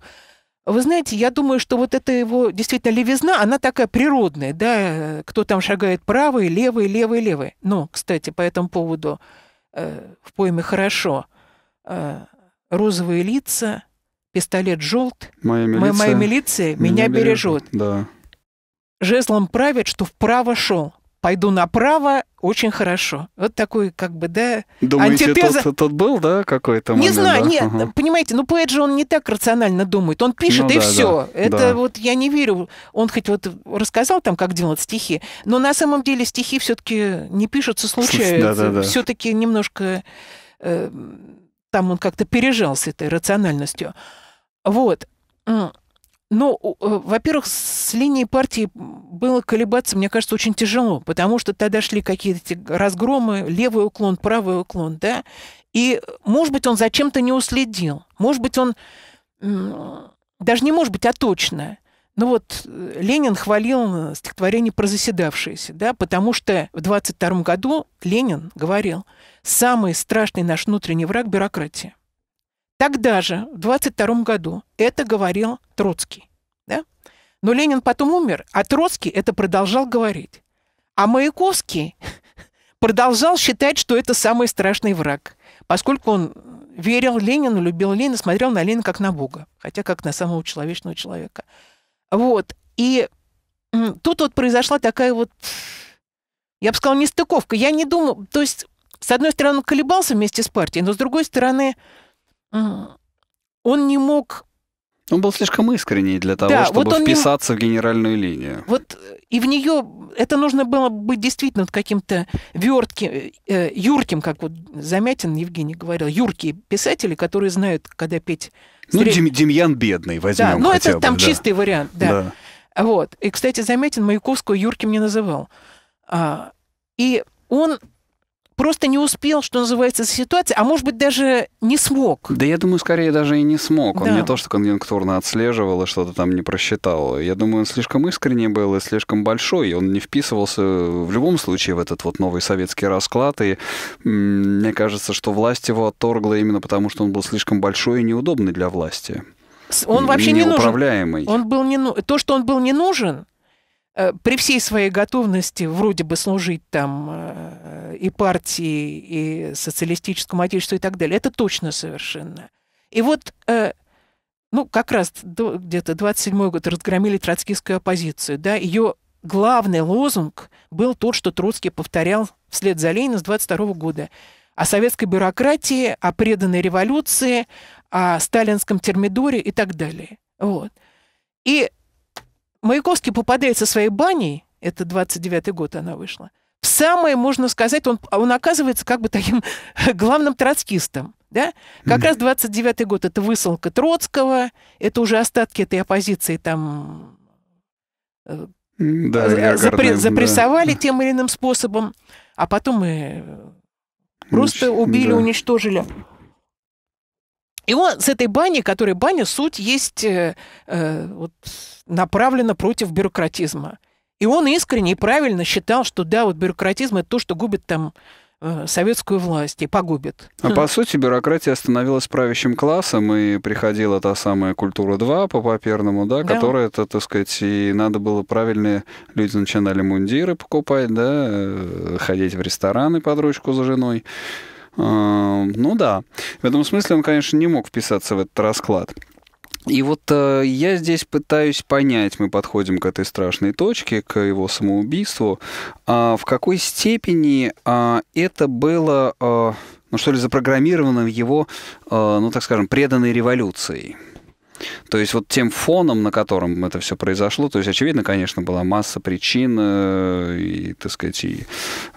Вы знаете, я думаю, что вот эта его действительно левизна, она такая природная, да, кто там шагает правый, левый, левый, левый. Но, ну, кстати, по этому поводу э, в поэме «Хорошо» э, «Розовые лица», «Пистолет желт», «Моя милиция, моя милиция меня, меня бережет». бережет. Да. Жезлом правит, что вправо шел пойду направо, очень хорошо. Вот такой, как бы, да, Думаете, антитеза. Тот, тот был, да, какой-то? Не знаю, да? нет, угу. понимаете, ну поэт же он не так рационально думает. Он пишет, ну, и да, все. Да, Это да. вот я не верю. Он хоть вот рассказал там, как делать стихи, но на самом деле стихи все-таки не пишутся случайно. Да, да, да. Все-таки немножко э, там он как-то пережал с этой рациональностью. Вот. Ну, э, во-первых, с линией партии было колебаться, мне кажется, очень тяжело, потому что тогда шли какие-то разгромы, левый уклон, правый уклон, да. И, э, может быть, он зачем-то не уследил, может быть, он даже не может быть, а точно. Ну вот э, Ленин хвалил стихотворение про заседавшиеся, да, потому что в 22 году Ленин говорил, самый страшный наш внутренний враг – бюрократия. Тогда же, в 22 году, это говорил Троцкий. Да? Но Ленин потом умер, а Троцкий это продолжал говорить. А Маяковский <laughs> продолжал считать, что это самый страшный враг, поскольку он верил Ленину, любил Ленина, смотрел на Ленина как на Бога, хотя как на самого человечного человека. Вот. И тут вот произошла такая вот, я бы сказала, нестыковка. Я не думаю, то есть, с одной стороны, он колебался вместе с партией, но с другой стороны, он не мог... Он был слишком искренний для того, да, чтобы вот вписаться не... в генеральную линию. Вот э, и в нее это нужно было быть действительно каким-то вертким, э, э, юрким, как вот Замятин Евгений говорил, юркие писатели, которые знают, когда петь. Ну, Стрель... Демьян бедный, возьмем. Да, ну это бы, там да. чистый вариант, да. да. Вот. И, кстати, Замятин Маяковского юрким не называл. А, и он просто не успел, что называется, за ситуацией, а может быть, даже не смог. Да я думаю, скорее даже и не смог. Он не то, что конъюнктурно отслеживал и что-то там не просчитал. Я думаю, он слишком искренне был и слишком большой, и он не вписывался в любом случае в этот вот новый советский расклад. И мне кажется, что власть его отторгла именно потому, что он был слишком большой и неудобный для власти. Он вообще не нужен. Он был не, ну, то, что он был не нужен, Э, при всей своей готовности вроде бы служить там э, и партии, и социалистическому отечеству и так далее, это точно совершенно. И вот, э, ну, как раз где-то 27-й год разгромили троцкистскую оппозицию, да, ее главный лозунг был тот, что Троцкий повторял вслед за Ленина с 22 года о советской бюрократии, о преданной революции, о сталинском термидоре и так далее. Вот. И Маяковский попадает со своей баней, это 29-й год она вышла, в самое, можно сказать, он, он оказывается как бы таким <laughs> главным троцкистом. Да? Как раз 29-й год это высылка Троцкого, это уже остатки этой оппозиции там э, да, запре- запрессовали да. тем или иным способом, а потом мы э, просто убили, да. уничтожили. И он с этой бани, которая баня, суть есть э, э вот направлена против бюрократизма. И он искренне и правильно считал, что да, вот бюрократизм это то, что губит там э, советскую власть и погубит. А по хм. сути бюрократия становилась правящим классом, и приходила та самая культура 2 по паперному, да, да. которая, это, так сказать, и надо было правильные люди начинали мундиры покупать, да, э, ходить в рестораны под ручку за женой. Э, ну да, в этом смысле он, конечно, не мог вписаться в этот расклад. И вот э, я здесь пытаюсь понять, мы подходим к этой страшной точке, к его самоубийству, э, в какой степени э, это было, э, ну что ли, запрограммировано в его, э, ну так скажем, преданной революцией. То есть вот тем фоном, на котором это все произошло, то есть, очевидно, конечно, была масса причин, э, и, так сказать, и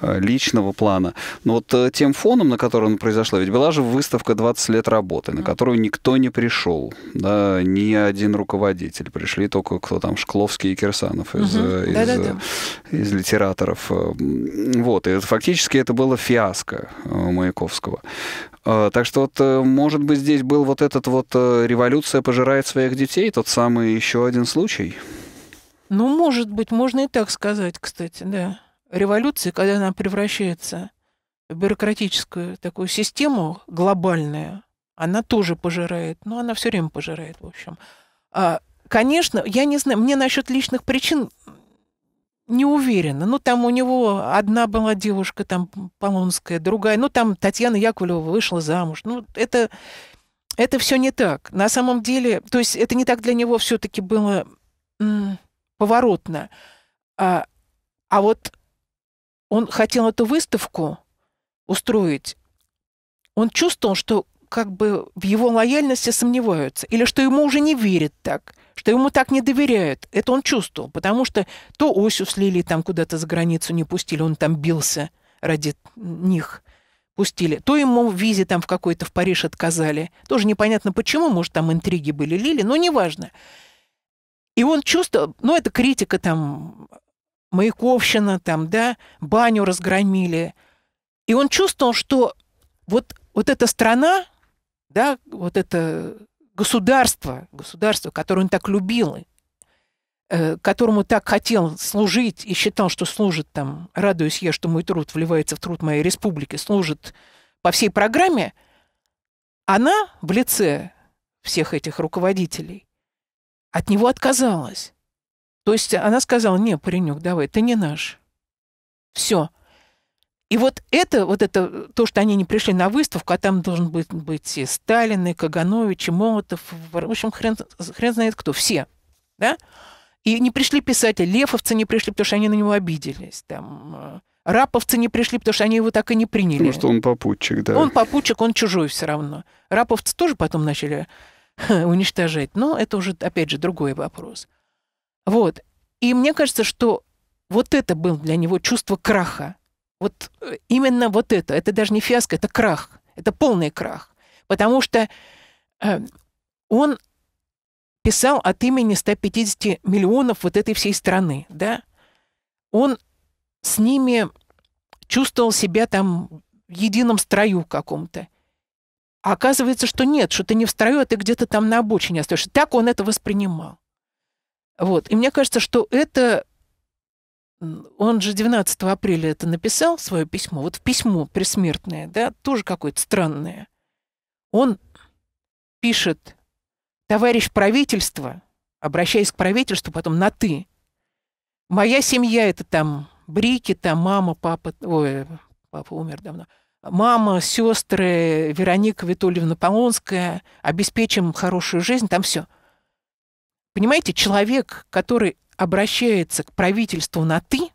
э, личного плана. Но вот э, тем фоном, на котором произошло, ведь была же выставка «20 лет работы», на которую никто не пришел, да, ни один руководитель. Пришли только кто там, Шкловский и Кирсанов из, угу. из, из литераторов. Вот, и фактически это было фиаско Маяковского. А, так что вот, э, может быть, здесь был вот этот вот э, «революция пожирает своих детей», тот самый еще один случай. Ну, может быть, можно и так сказать, кстати, да. Революция, когда она превращается в бюрократическую такую систему глобальную, она тоже пожирает, но она все время пожирает, в общем. А, конечно, я не знаю, мне насчет личных причин не уверена. Ну, там у него одна была девушка, там Полонская, другая. Ну, там Татьяна Яковлева вышла замуж. Ну, это, это все не так. На самом деле, то есть это не так для него все-таки было м, поворотно. А, а вот он хотел эту выставку устроить. Он чувствовал, что как бы в его лояльности сомневаются, или что ему уже не верят так что ему так не доверяют. Это он чувствовал, потому что то Осю слили, там куда-то за границу не пустили, он там бился ради них пустили. То ему в визе там в какой-то в Париж отказали. Тоже непонятно почему, может, там интриги были, лили, но неважно. И он чувствовал, ну, это критика там, Маяковщина там, да, баню разгромили. И он чувствовал, что вот, вот эта страна, да, вот это государство, государство, которое он так любил, э, которому так хотел служить и считал, что служит там, радуюсь я, что мой труд вливается в труд моей республики, служит по всей программе, она в лице всех этих руководителей от него отказалась. То есть она сказала, не, паренек, давай, ты не наш. Все. И вот это, вот это, то, что они не пришли на выставку, а там должен быть, быть и Сталин, и Каганович, и Молотов, в общем, хрен, хрен знает кто, все, да? И не пришли писатели, лефовцы не пришли, потому что они на него обиделись, там, э, Раповцы не пришли, потому что они его так и не приняли. Потому что он попутчик, да. Он попутчик, он чужой все равно. Раповцы тоже потом начали <laughs> уничтожать, но это уже, опять же, другой вопрос. Вот. И мне кажется, что вот это было для него чувство краха. Вот э, именно вот это, это даже не фиаско, это крах, это полный крах. Потому что эм, он писал от имени 150 миллионов вот этой всей страны, да. Он с ними чувствовал себя там в едином строю каком-то. А оказывается, что нет, что ты не в строю, а ты где-то там на обочине остаешься. Так он это воспринимал. Вот. И мне кажется, что это он же 19 апреля это написал, свое письмо, вот письмо пресмертное, да, тоже какое-то странное. Он пишет, товарищ правительство, обращаясь к правительству, потом на «ты». Моя семья – это там брики, там мама, папа, ой, папа умер давно, мама, сестры, Вероника Витольевна Полонская, обеспечим хорошую жизнь, там все. Понимаете, человек, который обращается к правительству на «ты»,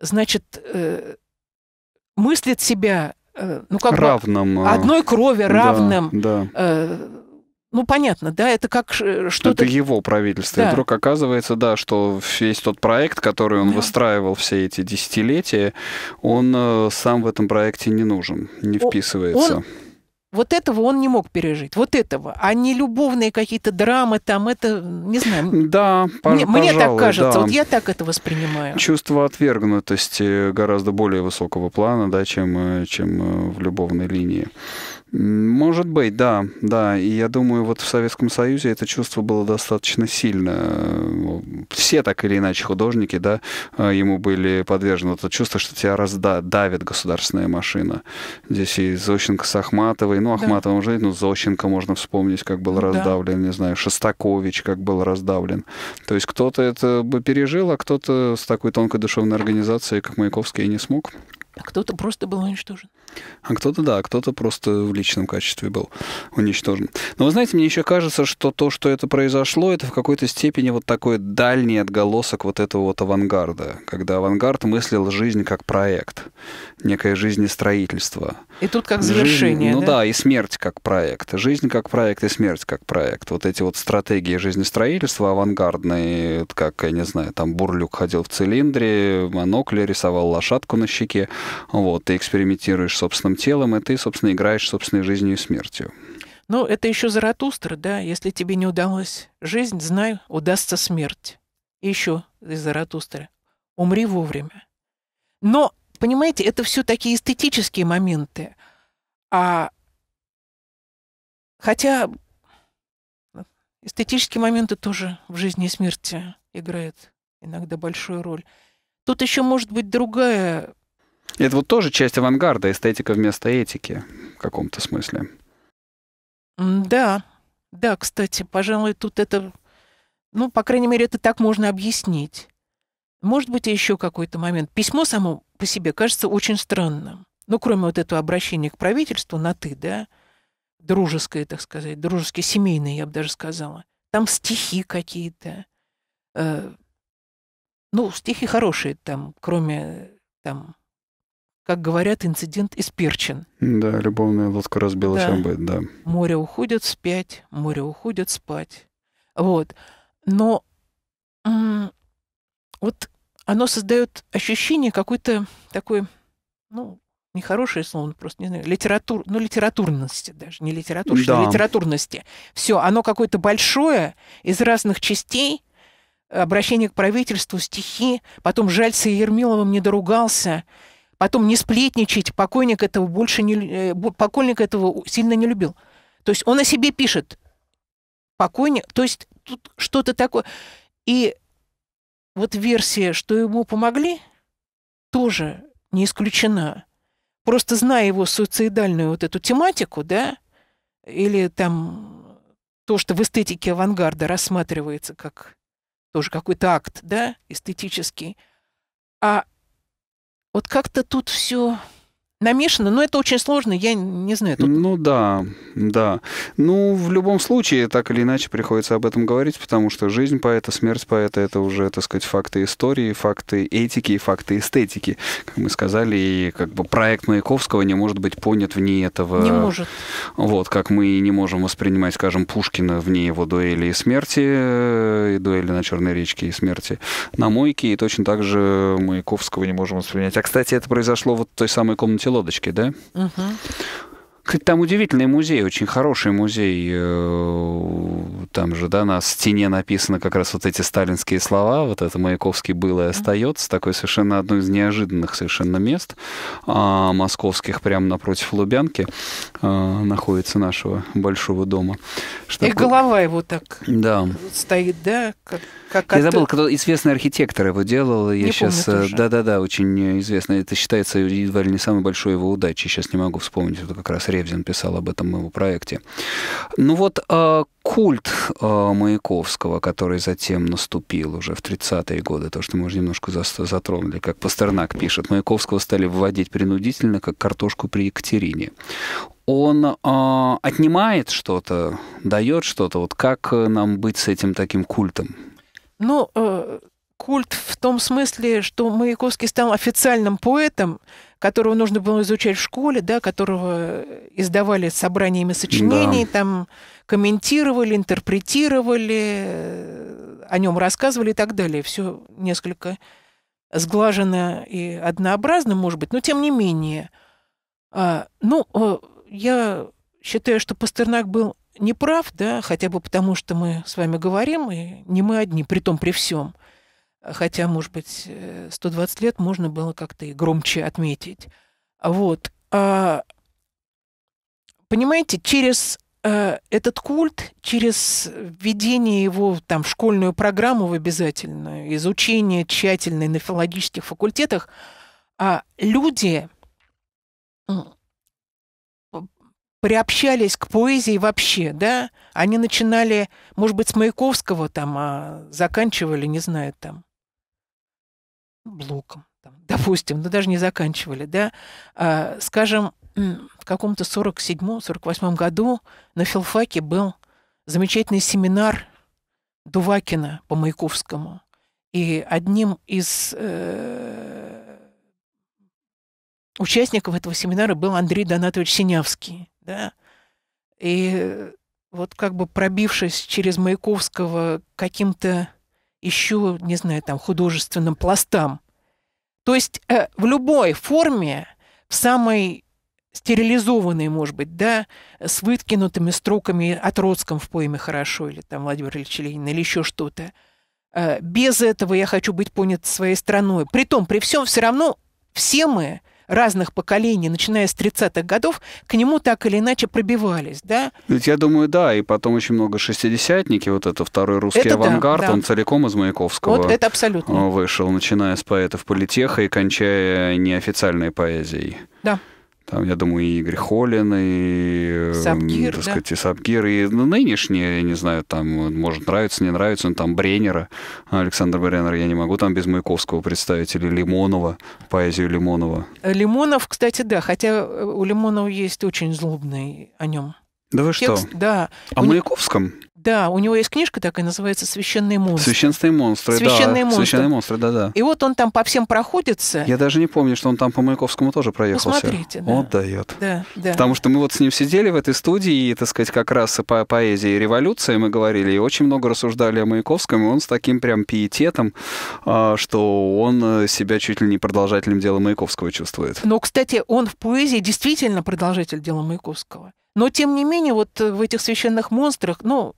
значит, э, мыслит себя э, ну, как равным, бы э, одной крови, равным. Да, да. Э, ну, понятно, да, это как что-то... Это его правительство. Да. И вдруг оказывается, да, что весь тот проект, который он да. выстраивал все эти десятилетия, он э, сам в этом проекте не нужен, не вписывается. Он вот этого он не мог пережить. Вот этого. А не любовные какие-то драмы там, это, не знаю. Да, мне, пожалуй, мне так кажется. Да. Вот я так это воспринимаю. Чувство отвергнутости гораздо более высокого плана, да, чем, э, чем э, в любовной линии. Может быть, да, да. И я думаю, вот в Советском Союзе это чувство было достаточно сильно. Все так или иначе художники, да, э, ему были подвержены. Вот это чувство, что тебя раздавит государственная машина. Здесь и Зощенко с Ахматовой. Ну, Ахматова да. уже, ну, Зощенко можно вспомнить, как был раздавлен, да. не знаю, Шостакович, как был раздавлен. То есть кто-то это бы пережил, а кто-то с такой тонкой душевной организацией, как Маяковский, и не смог. А кто-то просто был уничтожен. А кто-то, да, кто-то просто в личном качестве был уничтожен. Но вы знаете, мне еще кажется, что то, что это произошло, это в какой-то степени вот такой дальний отголосок вот этого вот авангарда, когда авангард мыслил жизнь как проект, некое жизнестроительство. И тут как завершение, жизнь, Ну да? да, и смерть как проект. Жизнь как проект и смерть как проект. Вот эти вот стратегии жизнестроительства авангардные, как, я не знаю, там Бурлюк ходил в цилиндре, монокле, рисовал лошадку на щеке, вот, ты экспериментируешь с собственным телом, и ты, собственно, играешь собственной жизнью и смертью. Ну, это еще Заратустра, да? Если тебе не удалось жизнь, знай, удастся смерть. И еще из Заратустры. Умри вовремя. Но, понимаете, это все такие эстетические моменты. А хотя ну, эстетические моменты тоже в жизни и смерти играют иногда большую роль. Тут еще может быть другая это вот тоже часть авангарда, эстетика вместо этики в каком-то смысле. Да, да, кстати, пожалуй, тут это, ну, по крайней мере, это так можно объяснить. Может быть, еще какой-то момент. Письмо само по себе кажется очень странным. Ну, кроме вот этого обращения к правительству на «ты», да, дружеское, так сказать, дружеское, семейное, я бы даже сказала. Там стихи какие-то. Э, ну, стихи хорошие там, кроме там как говорят, инцидент исперчен. Да, любовная лодка разбилась да. об да. Море уходит спять, море уходит спать. Вот. Но вот оно создает ощущение какой-то такой, ну, нехорошее слово, ну, просто не знаю, литератур, ну, литературности даже, не литературности, да. литературности. Все, оно какое-то большое, из разных частей, обращение к правительству, стихи, потом Жальца и Ермиловым не доругался, Потом не сплетничать покойник этого больше не, э, покойник этого сильно не любил. То есть он о себе пишет. Покойник, то есть тут что-то такое. И вот версия, что ему помогли, тоже не исключена. Просто зная его суицидальную вот эту тематику, да, или там то, что в эстетике авангарда рассматривается как тоже какой-то акт, да, эстетический, а вот как-то тут все намешано, но это очень сложно, я не знаю. Тут... Ну да, да. Ну, в любом случае, так или иначе, приходится об этом говорить, потому что жизнь поэта, смерть поэта — это уже, так сказать, факты истории, факты этики и факты эстетики. Как мы сказали, и как бы проект Маяковского не может быть понят вне этого. Не может. Вот, как мы не можем воспринимать, скажем, Пушкина вне его дуэли и смерти, э, и дуэли на Черной речке и смерти на Мойке, и точно так же Маяковского не можем воспринять. А, кстати, это произошло вот в той самой комнате лодочки, да? Угу. Кстати, там удивительный музей, очень хороший музей. Э, там же, да, на стене написано как раз вот эти сталинские слова. Вот это Маяковский было и остается. Такое совершенно одно из неожиданных совершенно мест а, московских, прямо напротив Лубянки, а, находится нашего большого дома. Что и такое? голова его так да. стоит, да? Как, как я забыл, кто известный архитектор его делал. Я не сейчас, э, да-да-да, очень известный. Это считается едва ли не самой большой его удачей. Сейчас не могу вспомнить. Это как раз Стребзин писал об этом в его проекте. Ну вот а, культ а, Маяковского, который затем наступил уже в 30-е годы, то, что мы уже немножко затронули, как Пастернак пишет, Маяковского стали вводить принудительно, как картошку при Екатерине он э, отнимает что-то, дает что-то. Вот как нам быть с этим таким культом? Ну, э, культ в том смысле, что Маяковский стал официальным поэтом, которого нужно было изучать в школе, да, которого э, издавали собраниями сочинений, да. там комментировали, интерпретировали, э, о нем рассказывали и так далее. Все несколько сглажено и однообразно, может быть, но тем не менее. А, ну, э, я считаю, что Пастернак был неправ, да, хотя бы потому, что мы с вами говорим, и не мы одни, при том при всем – хотя, может быть, 120 э, лет можно было как-то и громче отметить. Вот. А, понимаете, через а, этот культ, через введение его там, в школьную программу в обязательную, изучение тщательное на филологических факультетах, а, люди приобщались к поэзии вообще, да? Они начинали, может быть, с Маяковского там, а заканчивали, не знаю, там, блоком, там, <laughs> допустим, но ну, даже не заканчивали, да, а, скажем, в каком-то 47-48 году на филфаке был замечательный семинар Дувакина по Маяковскому. И одним из э, участников этого семинара был Андрей Донатович Синявский. Да? И вот как бы пробившись через Маяковского каким-то еще, не знаю, там, художественным пластам. То есть э, в любой форме, в самой стерилизованной, может быть, да, с выткинутыми строками о Троцком в поэме «Хорошо» или там Владимир Ильич Ленин или еще что-то. Э, без этого я хочу быть понят своей страной. Притом, при всем все равно все мы – разных поколений, начиная с 30-х годов, к нему так или иначе пробивались, да? Ведь я думаю, да, и потом очень много шестидесятники, вот это второй русский это авангард, да, да. он целиком из Маяковского вот это абсолютно. А, вышел, начиная с поэтов политеха и кончая неофициальной поэзией. Да. Там, я думаю, и Игорь Холин, и, э, Сапкир, так да? сказать, и Сапкир, и ну, нынешние, я не знаю, там, может, нравится, не нравится, но там Бренера, Александр Бренера, я не могу там без Маяковского представить, или Лимонова, поэзию Лимонова. Лимонов, кстати, да, хотя э, у Лимонова есть очень злобный о нем да вы Текст, что? Да. О у... Маяковском? Да, у него есть книжка такая, называется «Священные монстры». «Священные монстры», Священные да. Монстры. «Священные монстры», да-да. И вот он там по всем проходится. Я даже не помню, что он там по Маяковскому тоже проехался. Посмотрите, да. Он дает. Да, да. Потому что мы вот с ним сидели в этой студии, и, так сказать, как раз по поэзии революции мы говорили, и очень много рассуждали о Маяковском, и он с таким прям пиететом, а, что он э, себя чуть ли не продолжателем дела Маяковского чувствует. Но, кстати, он в поэзии действительно продолжатель дела Маяковского. Но, тем не менее, вот э, в этих священных монстрах, ну,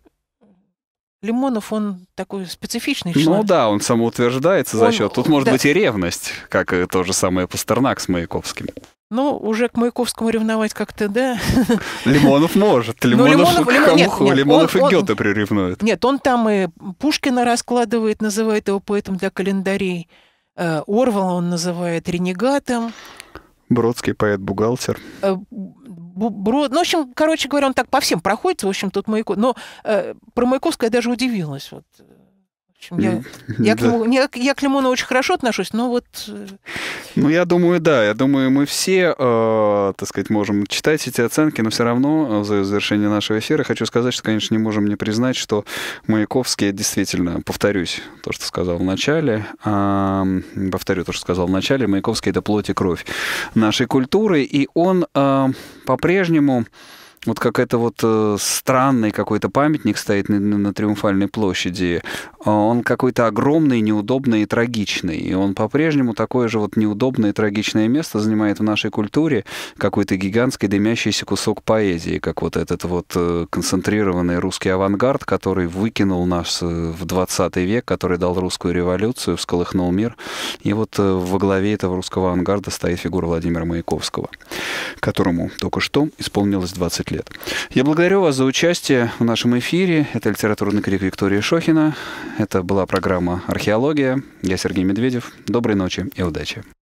Лимонов, он такой специфичный ну человек. Ну да, он самоутверждается он, за счет. Тут может да. быть и ревность, как и то же самое Пастернак с Маяковским. Ну, уже к Маяковскому ревновать как-то, да. <laughs> Лимонов может. Лимонов, ну, Лимонов, кому, нет, нет, Лимонов он, и Гёте он, приревнует. Нет, он там и Пушкина раскладывает, называет его поэтом для календарей. Э, Орвала он называет ренегатом. Бродский поэт-бухгалтер. Э, Брод. Ну, в общем, короче говоря, он так по всем проходит, в общем, тут Маяковский. Но э, про Маяковского я даже удивилась. Вот чем. Я, <laughs> я, к, лимону, я, я к лимону очень хорошо отношусь, но вот... Э, ну, я думаю, да. Я думаю, мы все, э, так сказать, можем читать эти оценки, но все равно э, за завершение нашего эфира хочу сказать, что, конечно, не можем не признать, что Маяковский действительно, повторюсь то, что сказал в начале, э, повторю то, что сказал в начале, Маяковский — это плоть и кровь нашей культуры, и он э, по-прежнему вот как это вот э, странный какой-то памятник стоит на, на Триумфальной площади, а он какой-то огромный, неудобный и трагичный. И он по-прежнему такое же вот неудобное и трагичное место занимает в нашей культуре какой-то гигантский дымящийся кусок поэзии, как вот этот вот э, концентрированный русский авангард, который выкинул нас э, в 20 век, который дал русскую революцию, всколыхнул мир. И вот во главе этого русского авангарда стоит фигура Владимира Маяковского, которому только что исполнилось 20 лет лет. Я благодарю вас за участие в нашем эфире. Это «Литературный крик» Виктории Шохина. Это была программа «Археология». Я Сергей Медведев. Доброй ночи и удачи.